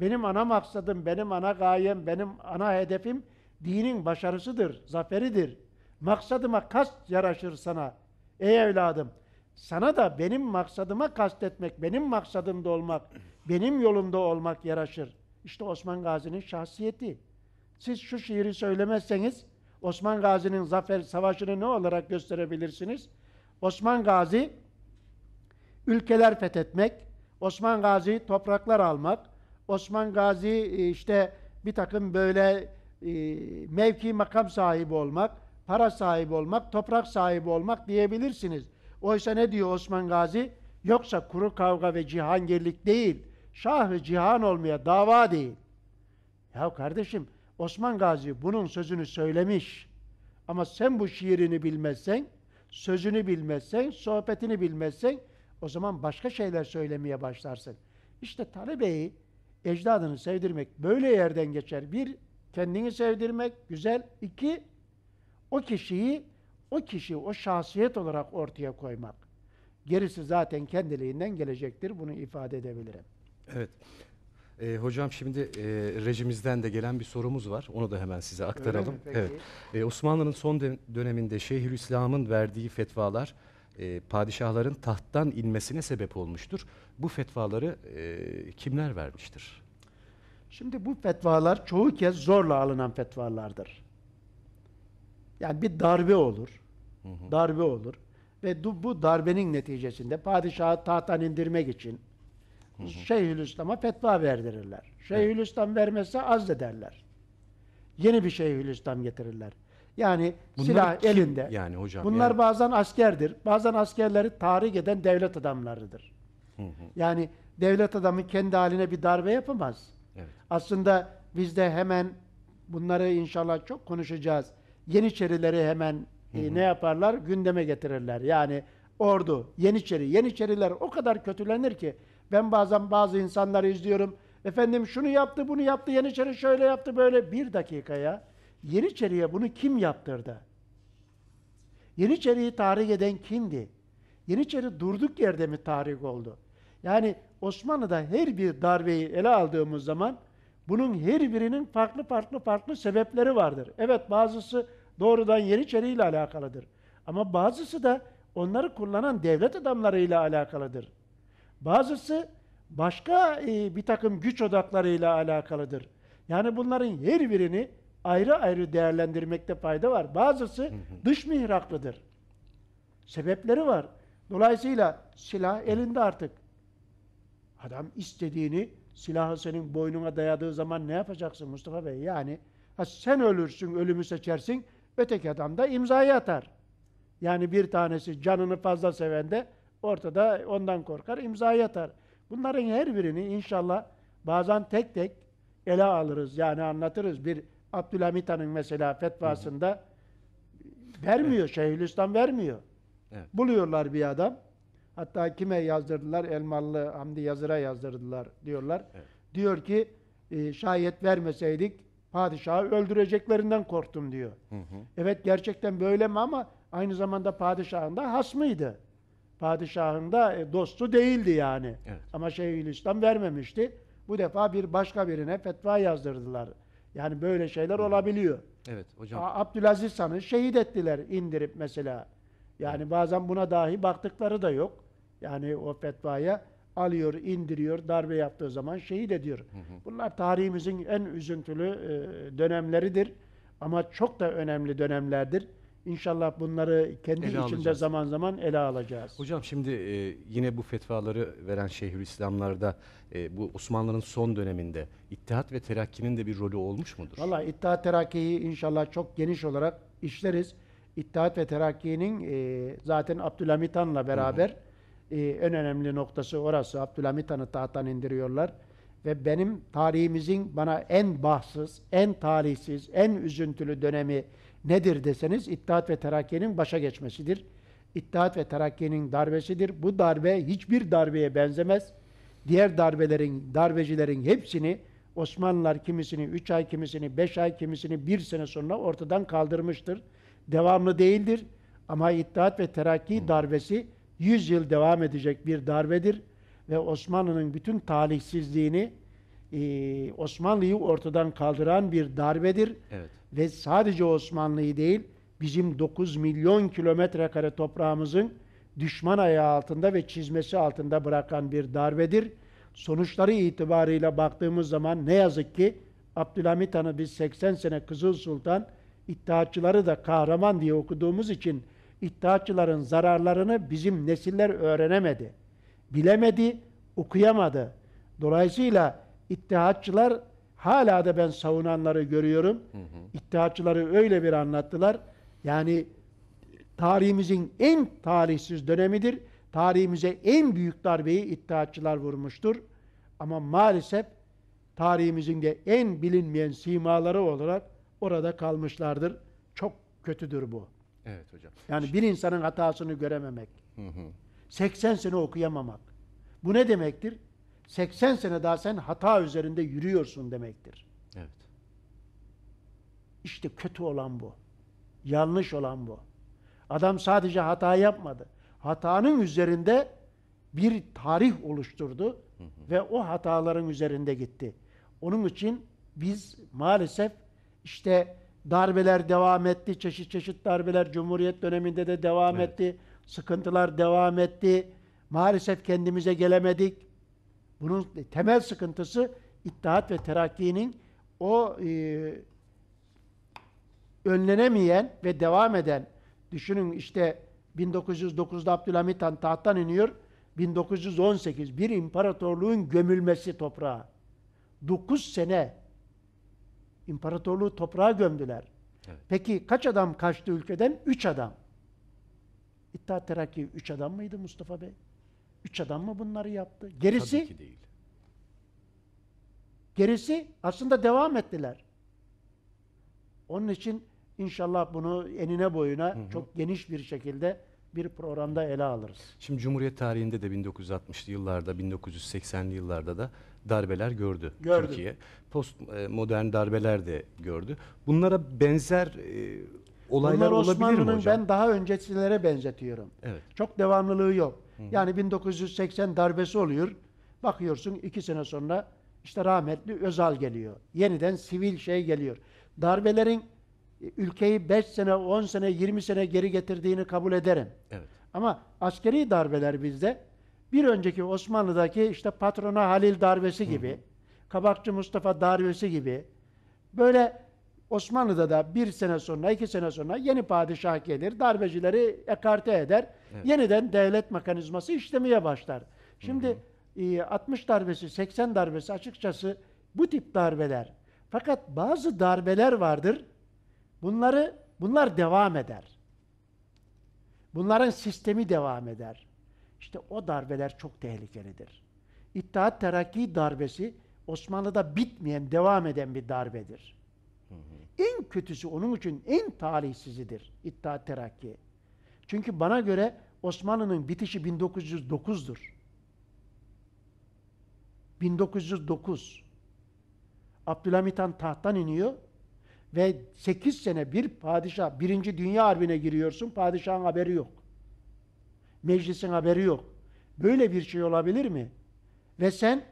Benim ana maksadım, benim ana gayem, benim ana hedefim dinin başarısıdır, zaferidir. Maksadıma kast yaraşır sana. Ey evladım, sana da benim maksadıma kastetmek, benim maksadımda olmak, benim yolumda olmak yaraşır. İşte Osman Gazi'nin şahsiyeti. Siz şu şiiri söylemezseniz Osman Gazi'nin zafer savaşını ne olarak gösterebilirsiniz? Osman Gazi ülkeler fethetmek, Osman Gazi topraklar almak, Osman Gazi e, işte bir takım böyle e, mevki makam sahibi olmak, para sahibi olmak, toprak sahibi olmak diyebilirsiniz. Oysa ne diyor Osman Gazi? Yoksa kuru kavga ve cihangirlik değil, şahı cihan olmaya dava değil. Ya kardeşim Osman Gazi bunun sözünü söylemiş. Ama sen bu şiirini bilmezsen, sözünü bilmezsen, sohbetini bilmezsen o zaman başka şeyler söylemeye başlarsın. İşte talebeyi ecdadını sevdirmek böyle yerden geçer. Bir, kendini sevdirmek güzel. İki, o kişiyi, o kişi, o şahsiyet olarak ortaya koymak. Gerisi zaten kendiliğinden gelecektir. Bunu ifade edebilirim. Evet. E, hocam şimdi e, rejimizden de gelen bir sorumuz var. Onu da hemen size aktaralım. Evet. E, Osmanlı'nın son döneminde Şeyhülislam'ın verdiği fetvalar e, padişahların tahttan inmesine sebep olmuştur. Bu fetvaları e, kimler vermiştir? Şimdi bu fetvalar çoğu kez zorla alınan fetvalardır. Yani bir darbe olur. Hı hı. Darbe olur. Ve bu darbenin neticesinde padişahı tahttan indirmek için Şeyhülislam'a fetva verdirirler. Şeyhülislam evet. vermezse azlederler. Yeni bir Şeyhülislam getirirler. Yani Bunlar silah kim elinde. yani hocam? Bunlar Yani- bazen askerdir. Bazen askerleri tahrik eden devlet adamlarıdır. Yani devlet adamı kendi haline bir darbe yapamaz. Evet. Aslında biz de hemen bunları inşallah çok konuşacağız. Yeniçerileri hemen e, ne yaparlar? Gündeme getirirler. Yani ordu, Yeniçeri, Yeniçeriler o kadar kötülenir ki ben bazen bazı insanları izliyorum. Efendim şunu yaptı, bunu yaptı, Yeniçeri şöyle yaptı, böyle bir dakikaya Yeniçeri'ye bunu kim yaptırdı? Yeniçeri'yi tahrik eden kimdi? Yeniçeri durduk yerde mi tahrik oldu? Yani Osmanlı'da her bir darbeyi ele aldığımız zaman bunun her birinin farklı farklı farklı sebepleri vardır. Evet bazısı doğrudan Yeniçeri ile alakalıdır. Ama bazısı da onları kullanan devlet adamlarıyla alakalıdır. Bazısı başka e, bir takım güç odaklarıyla alakalıdır. Yani bunların her birini ayrı ayrı değerlendirmekte fayda var. Bazısı dış mihraklıdır. Sebepleri var. Dolayısıyla silah elinde artık. Adam istediğini silahı senin boynuna dayadığı zaman ne yapacaksın Mustafa Bey? Yani ha sen ölürsün, ölümü seçersin, öteki adam da imzayı atar. Yani bir tanesi canını fazla seven de ortada ondan korkar, imzayı atar. Bunların her birini inşallah bazen tek tek ele alırız. Yani anlatırız bir Abdülhamit Han'ın mesela fetvasında hı vermiyor. Evet. Şeyhülislam vermiyor. Evet. Buluyorlar bir adam. Hatta kime yazdırdılar? Elmalı Hamdi Yazır'a yazdırdılar diyorlar. Evet. Diyor ki e, şayet vermeseydik padişahı öldüreceklerinden korktum diyor. Hı hı. Evet gerçekten böyle mi ama aynı zamanda padişahın da mıydı Padişahın da e, dostu değildi yani. Evet. Ama Şeyhülislam vermemişti. Bu defa bir başka birine fetva yazdırdılar. Yani böyle şeyler olabiliyor. Evet hocam. A- Abdülaziz Han'ı şehit ettiler indirip mesela. Yani bazen buna dahi baktıkları da yok. Yani o fetvaya alıyor, indiriyor, darbe yaptığı zaman şehit ediyor. Bunlar tarihimizin en üzüntülü e, dönemleridir. Ama çok da önemli dönemlerdir. İnşallah bunları kendi ele içinde alacağız. zaman zaman ele alacağız. Hocam şimdi e, yine bu fetvaları veren Şeyhülislamlarda e, bu Osmanlı'nın son döneminde İttihat ve Terakki'nin de bir rolü olmuş mudur? Valla İttihat Terakki'yi inşallah çok geniş olarak işleriz. İttihat ve Terakki'nin e, zaten Abdülhamit Han'la beraber hı hı. E, en önemli noktası orası. Abdülhamit Han'ı tahttan indiriyorlar. Ve benim tarihimizin bana en bahtsız, en talihsiz, en üzüntülü dönemi nedir deseniz İttihat ve Terakki'nin başa geçmesidir. İttihat ve Terakki'nin darbesidir. Bu darbe hiçbir darbeye benzemez. Diğer darbelerin, darbecilerin hepsini Osmanlılar kimisini 3 ay, kimisini 5 ay, kimisini 1 sene sonra ortadan kaldırmıştır. Devamlı değildir. Ama İttihat ve Terakki hmm. darbesi 100 yıl devam edecek bir darbedir ve Osmanlı'nın bütün talihsizliğini e, Osmanlı'yı ortadan kaldıran bir darbedir. Evet. Ve sadece Osmanlı'yı değil, bizim 9 milyon kilometre kare toprağımızın düşman ayağı altında ve çizmesi altında bırakan bir darbedir. Sonuçları itibarıyla baktığımız zaman ne yazık ki Abdülhamit Han'ı biz 80 sene Kızıl Sultan, İttihatçıları da kahraman diye okuduğumuz için İttihatçıların zararlarını bizim nesiller öğrenemedi. Bilemedi, okuyamadı. Dolayısıyla İttihatçılar hala da ben savunanları görüyorum. İttihatçıları öyle bir anlattılar. Yani tarihimizin en talihsiz dönemidir. Tarihimize en büyük darbeyi iddiatçılar vurmuştur. Ama maalesef tarihimizin de en bilinmeyen simaları olarak orada kalmışlardır. Çok kötüdür bu. Evet hocam. Yani bir insanın hatasını görememek. Hı hı. 80 sene okuyamamak. Bu ne demektir? 80 sene daha sen hata üzerinde yürüyorsun demektir. Evet. İşte kötü olan bu. Yanlış olan bu. Adam sadece hata yapmadı. Hatanın üzerinde bir tarih oluşturdu hı hı. ve o hataların üzerinde gitti. Onun için biz maalesef işte darbeler devam etti, çeşit çeşit darbeler Cumhuriyet döneminde de devam evet. etti, sıkıntılar devam etti. Maalesef kendimize gelemedik. Bunun temel sıkıntısı İttihat ve Terakki'nin o e, önlenemeyen ve devam eden düşünün işte 1909'da Abdülhamit Han tahttan iniyor. 1918 bir imparatorluğun gömülmesi toprağa. 9 sene imparatorluğu toprağa gömdüler. Evet. Peki kaç adam kaçtı ülkeden? 3 adam. İttihat Terakki 3 adam mıydı Mustafa Bey? Üç adam mı bunları yaptı? Gerisi Tabii ki değil. Gerisi aslında devam ettiler. Onun için inşallah bunu enine boyuna hı hı. çok geniş bir şekilde bir programda ele alırız. Şimdi Cumhuriyet tarihinde de 1960'lı yıllarda, 1980'li yıllarda da darbeler gördü, gördü. Türkiye. Postmodern e, darbeler de gördü. Bunlara benzer e, olaylar Bunlar olabilir mi hocam? Osmanlı'nın ben daha öncesilere benzetiyorum. Evet. Çok devamlılığı yok. Hı. Yani 1980 darbesi oluyor. Bakıyorsun iki sene sonra işte rahmetli Özal geliyor. Yeniden sivil şey geliyor. Darbelerin e, ülkeyi 5 sene, 10 sene, 20 sene geri getirdiğini kabul ederim. Evet. Ama askeri darbeler bizde bir önceki Osmanlı'daki işte patrona Halil darbesi gibi, Hı. Kabakçı Mustafa darbesi gibi böyle Osmanlı'da da bir sene sonra, iki sene sonra yeni padişah gelir, darbecileri ekarte eder. Evet. Yeniden devlet mekanizması işlemeye başlar. Şimdi hı hı. 60 e, darbesi, 80 darbesi açıkçası bu tip darbeler. Fakat bazı darbeler vardır. Bunları bunlar devam eder. Bunların sistemi devam eder. İşte o darbeler çok tehlikelidir. İttihat Terakki darbesi Osmanlı'da bitmeyen, devam eden bir darbedir. En kötüsü onun için en talihsizidir İttihat Terakki. Çünkü bana göre Osmanlı'nın bitişi 1909'dur. 1909. Abdülhamit Han tahttan iniyor ve 8 sene bir padişah, birinci dünya harbine giriyorsun, padişahın haberi yok. Meclisin haberi yok. Böyle bir şey olabilir mi? Ve sen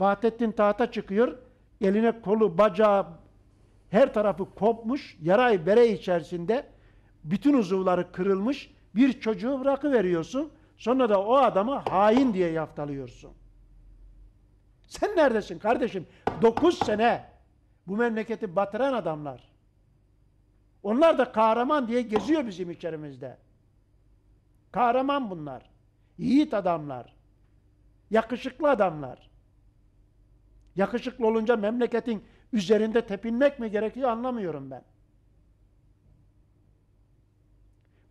Bahattin tahta çıkıyor, eline kolu, bacağı, her tarafı kopmuş, yaray bere içerisinde bütün uzuvları kırılmış bir çocuğu bırakıveriyorsun. Sonra da o adamı hain diye yaftalıyorsun. Sen neredesin kardeşim? Dokuz sene bu memleketi batıran adamlar. Onlar da kahraman diye geziyor bizim içerimizde. Kahraman bunlar. Yiğit adamlar. Yakışıklı adamlar. Yakışıklı olunca memleketin üzerinde tepinmek mi gerekiyor anlamıyorum ben.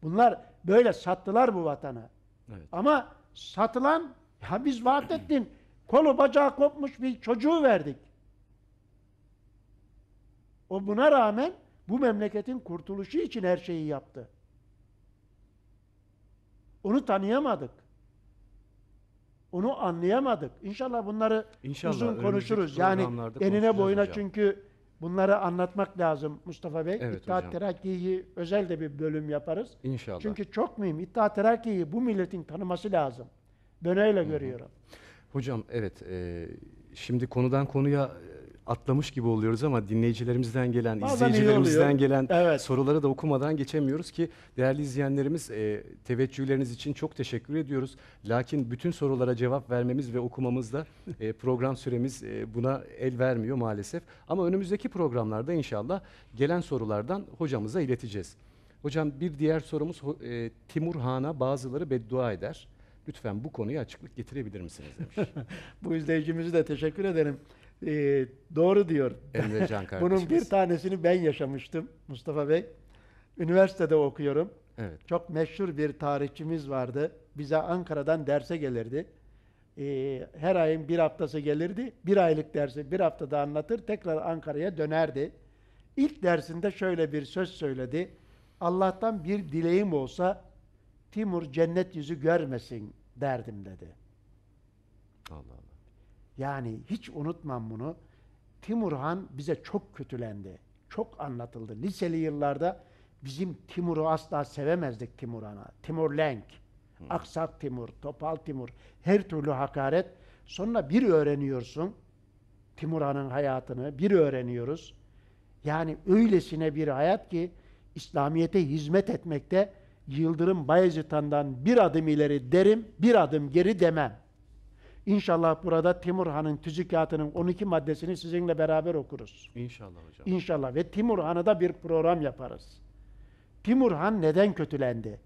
Bunlar böyle sattılar bu vatanı. Evet. Ama satılan ya biz vaat ettin kolu bacağı kopmuş bir çocuğu verdik. O buna rağmen bu memleketin kurtuluşu için her şeyi yaptı. Onu tanıyamadık. Onu anlayamadık. İnşallah bunları İnşallah, uzun konuşuruz. Yani enine boyuna hocam. çünkü bunları anlatmak lazım Mustafa Bey. Evet, İttihat Terakki'yi özel de bir bölüm yaparız. İnşallah. Çünkü çok mühim. İttihat Terakki'yi bu milletin tanıması lazım. Ben öyle Hı -hı. görüyorum. Hocam evet e, şimdi konudan konuya atlamış gibi oluyoruz ama dinleyicilerimizden gelen, Bazen izleyicilerimizden gelen evet. soruları da okumadan geçemiyoruz ki değerli izleyenlerimiz e, teveccühleriniz için çok teşekkür ediyoruz. Lakin bütün sorulara cevap vermemiz ve okumamızda e, program süremiz e, buna el vermiyor maalesef. Ama önümüzdeki programlarda inşallah gelen sorulardan hocamıza ileteceğiz. Hocam bir diğer sorumuz e, Timur Han'a bazıları beddua eder. Lütfen bu konuya açıklık getirebilir misiniz demiş. bu izleyicimizi de teşekkür ederim. Ee, doğru diyor. Emre Can Bunun bir tanesini ben yaşamıştım Mustafa Bey. Üniversitede okuyorum. Evet. Çok meşhur bir tarihçimiz vardı. Bize Ankara'dan derse gelirdi. Ee, her ayın bir haftası gelirdi. Bir aylık dersi bir haftada anlatır. Tekrar Ankara'ya dönerdi. İlk dersinde şöyle bir söz söyledi. Allah'tan bir dileğim olsa Timur cennet yüzü görmesin derdim dedi. Allah Allah. Yani hiç unutmam bunu. Timur Han bize çok kötülendi. Çok anlatıldı. Liseli yıllarda bizim Timur'u asla sevemezdik Timur Han'a. Timur Lenk, hmm. Aksak Timur, Topal Timur, her türlü hakaret. Sonra bir öğreniyorsun Timur Han'ın hayatını, bir öğreniyoruz. Yani öylesine bir hayat ki İslamiyet'e hizmet etmekte Yıldırım Bayezid'den bir adım ileri derim, bir adım geri demem. İnşallah burada Timur Han'ın tüzikatının 12 maddesini sizinle beraber okuruz. İnşallah hocam. İnşallah ve Timur Han'a da bir program yaparız. Timur Han neden kötülendi?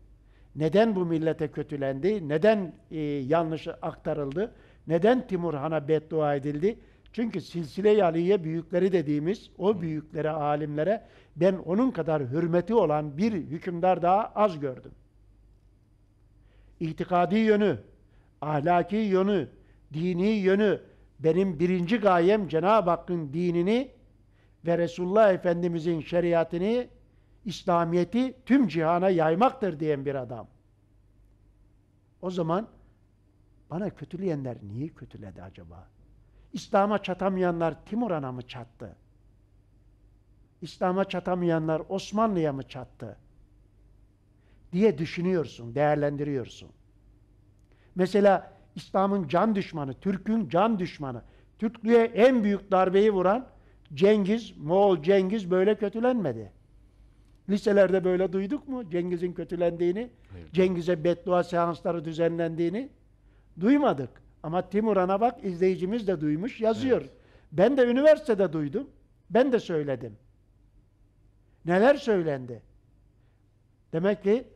Neden bu millete kötülendi? Neden e, yanlış aktarıldı? Neden Timur Han'a beddua edildi? Çünkü silsile-i aliye büyükleri dediğimiz o büyüklere, alimlere ben onun kadar hürmeti olan bir hükümdar daha az gördüm. İtikadi yönü, ahlaki yönü, dini yönü, benim birinci gayem Cenab-ı Hakk'ın dinini ve Resulullah Efendimizin şeriatını, İslamiyet'i tüm cihana yaymaktır diyen bir adam. O zaman bana kötüleyenler niye kötüledi acaba? İslam'a çatamayanlar Timurhan'a mı çattı? İslam'a çatamayanlar Osmanlı'ya mı çattı? Diye düşünüyorsun, değerlendiriyorsun. Mesela İslam'ın can düşmanı, Türk'ün can düşmanı, Türklüğe en büyük darbeyi vuran Cengiz, Moğol Cengiz böyle kötülenmedi. Liselerde böyle duyduk mu Cengiz'in kötülendiğini, Cengiz'e beddua seansları düzenlendiğini? Duymadık. Ama Timuran'a bak izleyicimiz de duymuş, yazıyor. Evet. Ben de üniversitede duydum. Ben de söyledim. Neler söylendi? Demek ki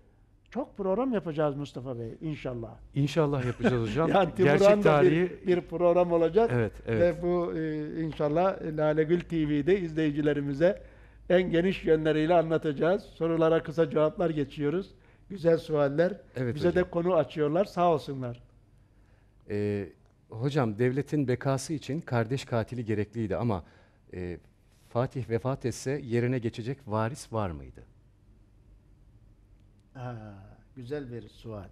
çok program yapacağız Mustafa Bey inşallah. İnşallah yapacağız hocam. yani Gerçek tarihi bir, bir program olacak. Evet, evet. Ve bu e, inşallah Gül TV'de izleyicilerimize en geniş yönleriyle anlatacağız. Sorulara kısa cevaplar geçiyoruz. Güzel sualler. Evet, Bize hocam. de konu açıyorlar. Sağ olsunlar. Ee, hocam devletin bekası için kardeş katili gerekliydi ama e, Fatih vefat etse yerine geçecek varis var mıydı? Ha, Güzel bir sual.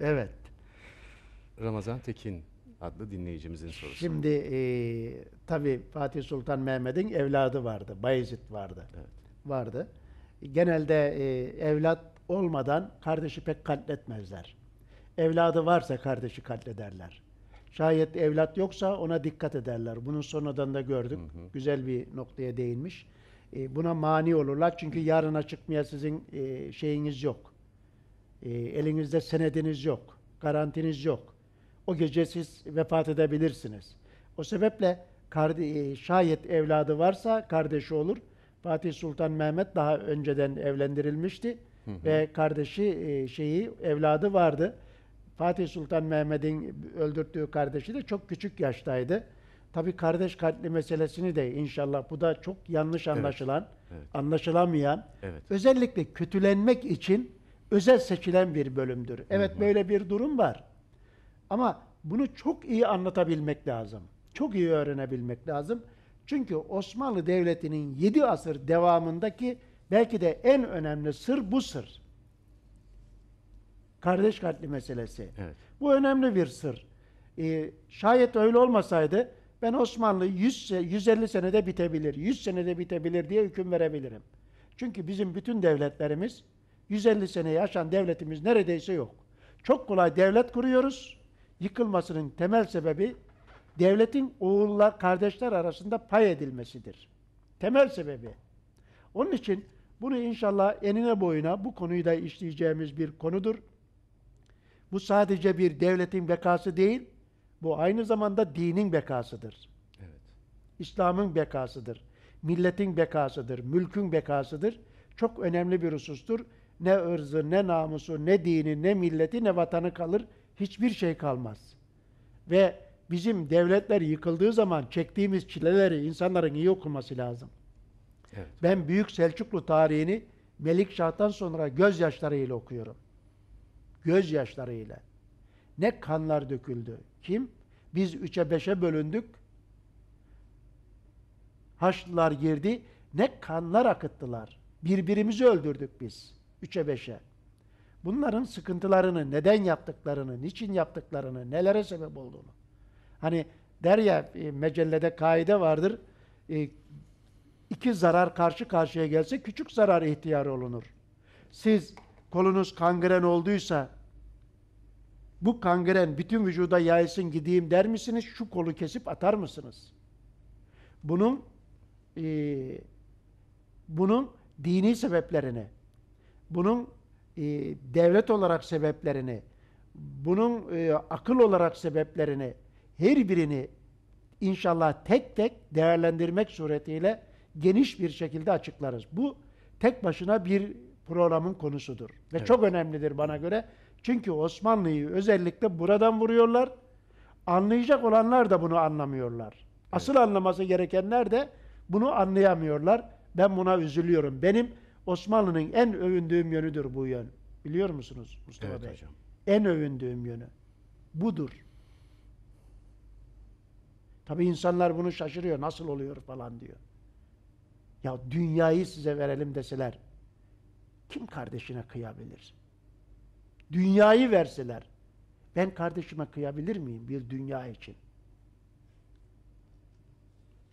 Evet. Ramazan Tekin adlı dinleyicimizin sorusu. Şimdi e, tabii Fatih Sultan Mehmet'in evladı vardı. Bayezid vardı. Evet. Vardı. Genelde e, evlat olmadan kardeşi pek katletmezler. Evladı varsa kardeşi katlederler. Şayet evlat yoksa ona dikkat ederler. Bunun sonradan da gördük. Hı hı. Güzel bir noktaya değinmiş. E, buna mani olurlar. Çünkü yarına çıkmaya sizin e, şeyiniz yok. E, elinizde senediniz yok, garantiniz yok. O gece siz vefat edebilirsiniz. O sebeple kardi, e, şayet evladı varsa kardeşi olur. Fatih Sultan Mehmet daha önceden evlendirilmişti hı hı. ve kardeşi e, şeyi evladı vardı. Fatih Sultan Mehmet'in öldürttüğü kardeşi de çok küçük yaştaydı. Tabi kardeş katli meselesini de inşallah bu da çok yanlış anlaşılan, evet, evet. anlaşılamayan, evet. özellikle kötülenmek için özel seçilen bir bölümdür. Evet hı hı. böyle bir durum var. Ama bunu çok iyi anlatabilmek lazım. Çok iyi öğrenebilmek lazım. Çünkü Osmanlı Devleti'nin 7 asır devamındaki belki de en önemli sır bu sır. Kardeş katli meselesi. Evet. Bu önemli bir sır. Ee, şayet öyle olmasaydı ben Osmanlı 100, 150 senede bitebilir, 100 senede bitebilir diye hüküm verebilirim. Çünkü bizim bütün devletlerimiz 150 sene yaşan devletimiz neredeyse yok. Çok kolay devlet kuruyoruz. Yıkılmasının temel sebebi devletin oğullar, kardeşler arasında pay edilmesidir. Temel sebebi. Onun için bunu inşallah enine boyuna bu konuyu da işleyeceğimiz bir konudur. Bu sadece bir devletin bekası değil, bu aynı zamanda dinin bekasıdır. Evet. İslam'ın bekasıdır. Milletin bekasıdır, mülkün bekasıdır. Çok önemli bir husustur ne ırzı, ne namusu, ne dini, ne milleti, ne vatanı kalır. Hiçbir şey kalmaz. Ve bizim devletler yıkıldığı zaman çektiğimiz çileleri insanların iyi okuması lazım. Evet. Ben Büyük Selçuklu tarihini Melik Şah'tan sonra gözyaşlarıyla okuyorum. Gözyaşlarıyla. Ne kanlar döküldü. Kim? Biz üçe beşe bölündük. Haçlılar girdi. Ne kanlar akıttılar. Birbirimizi öldürdük biz. 3'e 5'e. Bunların sıkıntılarını, neden yaptıklarını, niçin yaptıklarını, nelere sebep olduğunu. Hani der ya e, mecellede kaide vardır. E, iki zarar karşı karşıya gelse küçük zarar ihtiyar olunur. Siz kolunuz kangren olduysa bu kangren bütün vücuda yaysın gideyim der misiniz? Şu kolu kesip atar mısınız? Bunun e, bunun dini sebeplerini bunun e, devlet olarak sebeplerini, bunun e, akıl olarak sebeplerini, her birini inşallah tek tek değerlendirmek suretiyle geniş bir şekilde açıklarız. Bu tek başına bir programın konusudur. Ve evet. çok önemlidir bana göre. Çünkü Osmanlı'yı özellikle buradan vuruyorlar. Anlayacak olanlar da bunu anlamıyorlar. Evet. Asıl anlaması gerekenler de bunu anlayamıyorlar. Ben buna üzülüyorum. Benim Osmanlı'nın en övündüğüm yönüdür bu yön. Biliyor musunuz Mustafa evet, Bey? Hocam. En övündüğüm yönü. Budur. Tabi insanlar bunu şaşırıyor. Nasıl oluyor falan diyor. Ya dünyayı size verelim deseler kim kardeşine kıyabilir? Dünyayı verseler ben kardeşime kıyabilir miyim bir dünya için?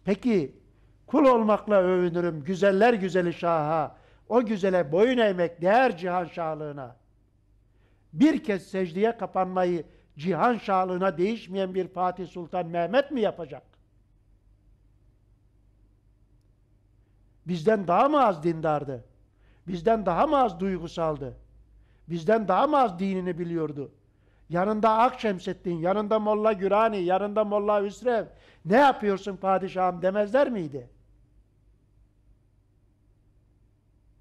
Peki kul olmakla övünürüm güzeller güzeli şaha o güzele boyun eğmek değer cihan şahlığına. Bir kez secdeye kapanmayı cihan şahlığına değişmeyen bir Fatih Sultan Mehmet mi yapacak? Bizden daha mı az dindardı? Bizden daha mı az duygusaldı? Bizden daha mı az dinini biliyordu? Yanında Akşemseddin, yanında Molla Gürani, yanında Molla Hüsrev. Ne yapıyorsun padişahım demezler miydi?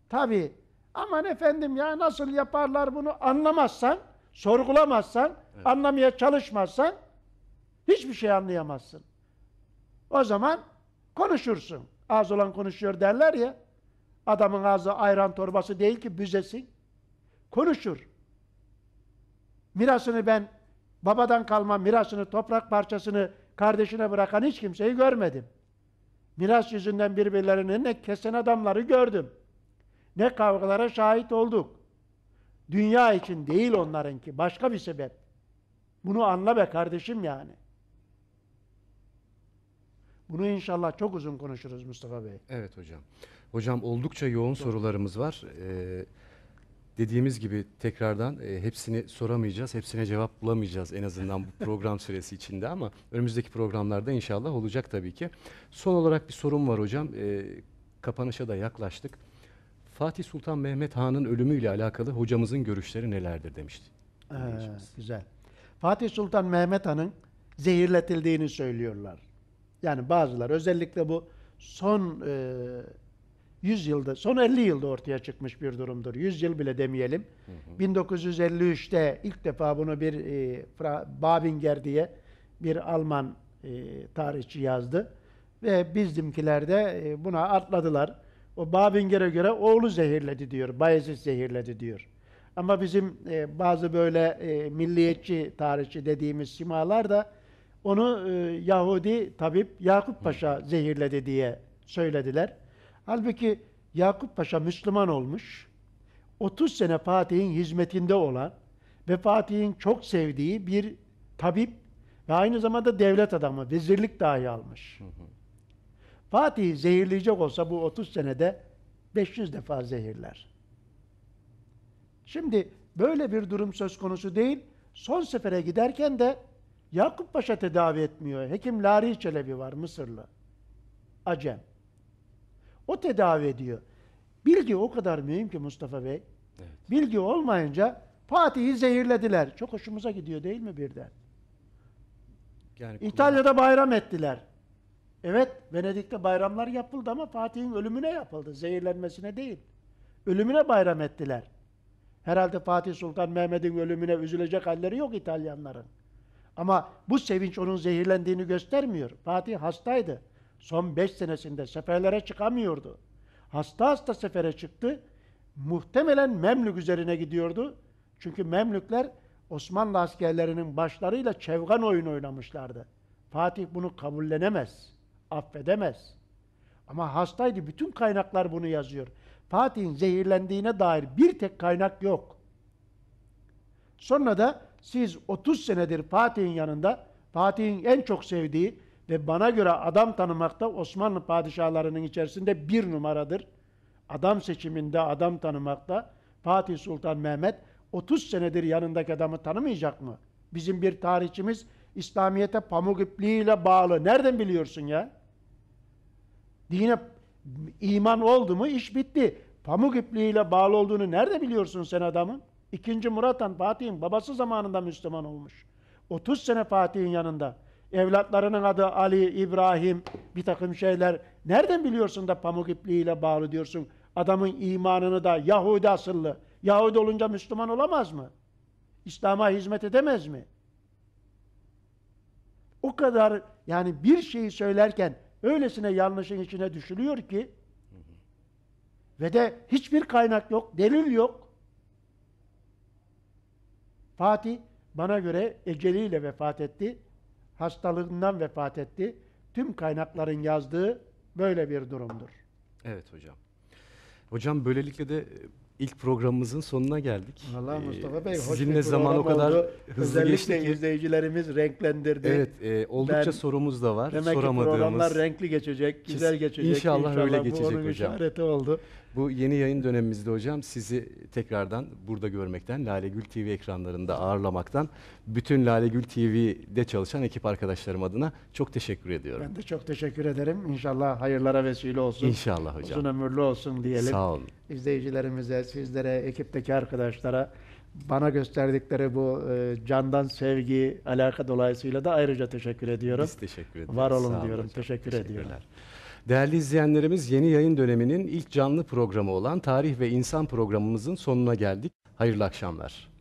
Tabi. Aman efendim ya nasıl yaparlar bunu anlamazsan, sorgulamazsan, evet. anlamaya çalışmazsan hiçbir şey anlayamazsın. O zaman konuşursun. Ağız olan konuşuyor derler ya. Adamın ağzı ayran torbası değil ki büzesi. Konuşur. Mirasını ben babadan kalma mirasını, toprak parçasını kardeşine bırakan hiç kimseyi görmedim. Miras yüzünden birbirlerinin kesen adamları gördüm ne kavgalara şahit olduk. Dünya için değil onlarınki. Başka bir sebep. Bunu anla be kardeşim yani. Bunu inşallah çok uzun konuşuruz Mustafa Bey. Evet hocam. Hocam oldukça yoğun Doğru. sorularımız var. Ee, dediğimiz gibi tekrardan e, hepsini soramayacağız, hepsine cevap bulamayacağız en azından bu program süresi içinde ama önümüzdeki programlarda inşallah olacak tabii ki. Son olarak bir sorum var hocam. E, kapanışa da yaklaştık. Fatih Sultan Mehmet Han'ın ölümüyle alakalı hocamızın görüşleri nelerdir demişti. Ee, güzel. Fatih Sultan Mehmet Han'ın zehirletildiğini söylüyorlar. Yani bazılar özellikle bu son e, 100 yılda, son 50 yılda ortaya çıkmış bir durumdur. 100 yıl bile demeyelim. Hı hı. 1953'te ilk defa bunu bir e, Fra, Babinger diye bir Alman e, tarihçi yazdı. Ve bizimkiler de e, buna atladılar. O Babinger'e göre oğlu zehirledi diyor. Bayezid zehirledi diyor. Ama bizim e, bazı böyle e, milliyetçi tarihçi dediğimiz simalar da onu e, Yahudi tabip Yakup Paşa zehirledi diye söylediler. Halbuki Yakup Paşa Müslüman olmuş. 30 sene Fatih'in hizmetinde olan ve Fatih'in çok sevdiği bir tabip ve aynı zamanda devlet adamı, vezirlik dahi almış. Hı hı. Fatih zehirleyecek olsa bu 30 senede 500 defa zehirler. Şimdi böyle bir durum söz konusu değil. Son sefere giderken de Yakup Paşa tedavi etmiyor. Hekim Lari Çelebi var Mısırlı. Acem. O tedavi ediyor. Bilgi o kadar mühim ki Mustafa Bey. Evet. Bilgi olmayınca Fatih'i zehirlediler. Çok hoşumuza gidiyor değil mi birden? Yani İtalya'da bayram ettiler. Evet, Venedik'te bayramlar yapıldı ama Fatih'in ölümüne yapıldı, zehirlenmesine değil. Ölümüne bayram ettiler. Herhalde Fatih Sultan Mehmet'in ölümüne üzülecek halleri yok İtalyanların. Ama bu sevinç onun zehirlendiğini göstermiyor. Fatih hastaydı. Son beş senesinde seferlere çıkamıyordu. Hasta hasta sefere çıktı. Muhtemelen Memlük üzerine gidiyordu. Çünkü Memlükler Osmanlı askerlerinin başlarıyla çevgan oyun oynamışlardı. Fatih bunu kabullenemez affedemez. Ama hastaydı. Bütün kaynaklar bunu yazıyor. Fatih'in zehirlendiğine dair bir tek kaynak yok. Sonra da siz 30 senedir Fatih'in yanında Fatih'in en çok sevdiği ve bana göre adam tanımakta Osmanlı padişahlarının içerisinde bir numaradır. Adam seçiminde adam tanımakta Fatih Sultan Mehmet 30 senedir yanındaki adamı tanımayacak mı? Bizim bir tarihçimiz İslamiyet'e pamuk ipliğiyle bağlı. Nereden biliyorsun ya? Dine iman oldu mu iş bitti. Pamuk ipliğiyle bağlı olduğunu nerede biliyorsun sen adamın? İkinci Murat Han Fatih'in babası zamanında Müslüman olmuş. 30 sene Fatih'in yanında. Evlatlarının adı Ali, İbrahim, bir takım şeyler. Nereden biliyorsun da pamuk ipliğiyle bağlı diyorsun? Adamın imanını da Yahudi asıllı. Yahudi olunca Müslüman olamaz mı? İslam'a hizmet edemez mi? O kadar yani bir şeyi söylerken öylesine yanlışın içine düşülüyor ki ve de hiçbir kaynak yok, delil yok. Fatih bana göre eceliyle vefat etti. Hastalığından vefat etti. Tüm kaynakların yazdığı böyle bir durumdur. Evet hocam. Hocam böylelikle de ilk programımızın sonuna geldik. Allah ee, Mustafa Bey hoş Sizinle bir zaman o kadar oldu. hızlı Özellikle geçti ki. izleyicilerimiz renklendirdi. Evet e, oldukça ben, sorumuz da var. Demek soramadığımız. ki programlar renkli geçecek, güzel geçecek. İnşallah, inşallah öyle geçecek bu onun hocam. oldu. Bu yeni yayın dönemimizde hocam sizi tekrardan burada görmekten, Lale Gül TV ekranlarında ağırlamaktan, bütün Lale Gül TV'de çalışan ekip arkadaşlarım adına çok teşekkür ediyorum. Ben de çok teşekkür ederim. İnşallah hayırlara vesile olsun. İnşallah hocam. Uzun ömürlü olsun diyelim. Sağ olun. İzleyicilerimize, sizlere, ekipteki arkadaşlara bana gösterdikleri bu e, candan sevgi, alaka dolayısıyla da ayrıca teşekkür ediyorum. Biz teşekkür ederiz. Var olun Sağ diyorum. Hocam. Teşekkür ediyorum. Değerli izleyenlerimiz yeni yayın döneminin ilk canlı programı olan Tarih ve İnsan programımızın sonuna geldik. Hayırlı akşamlar.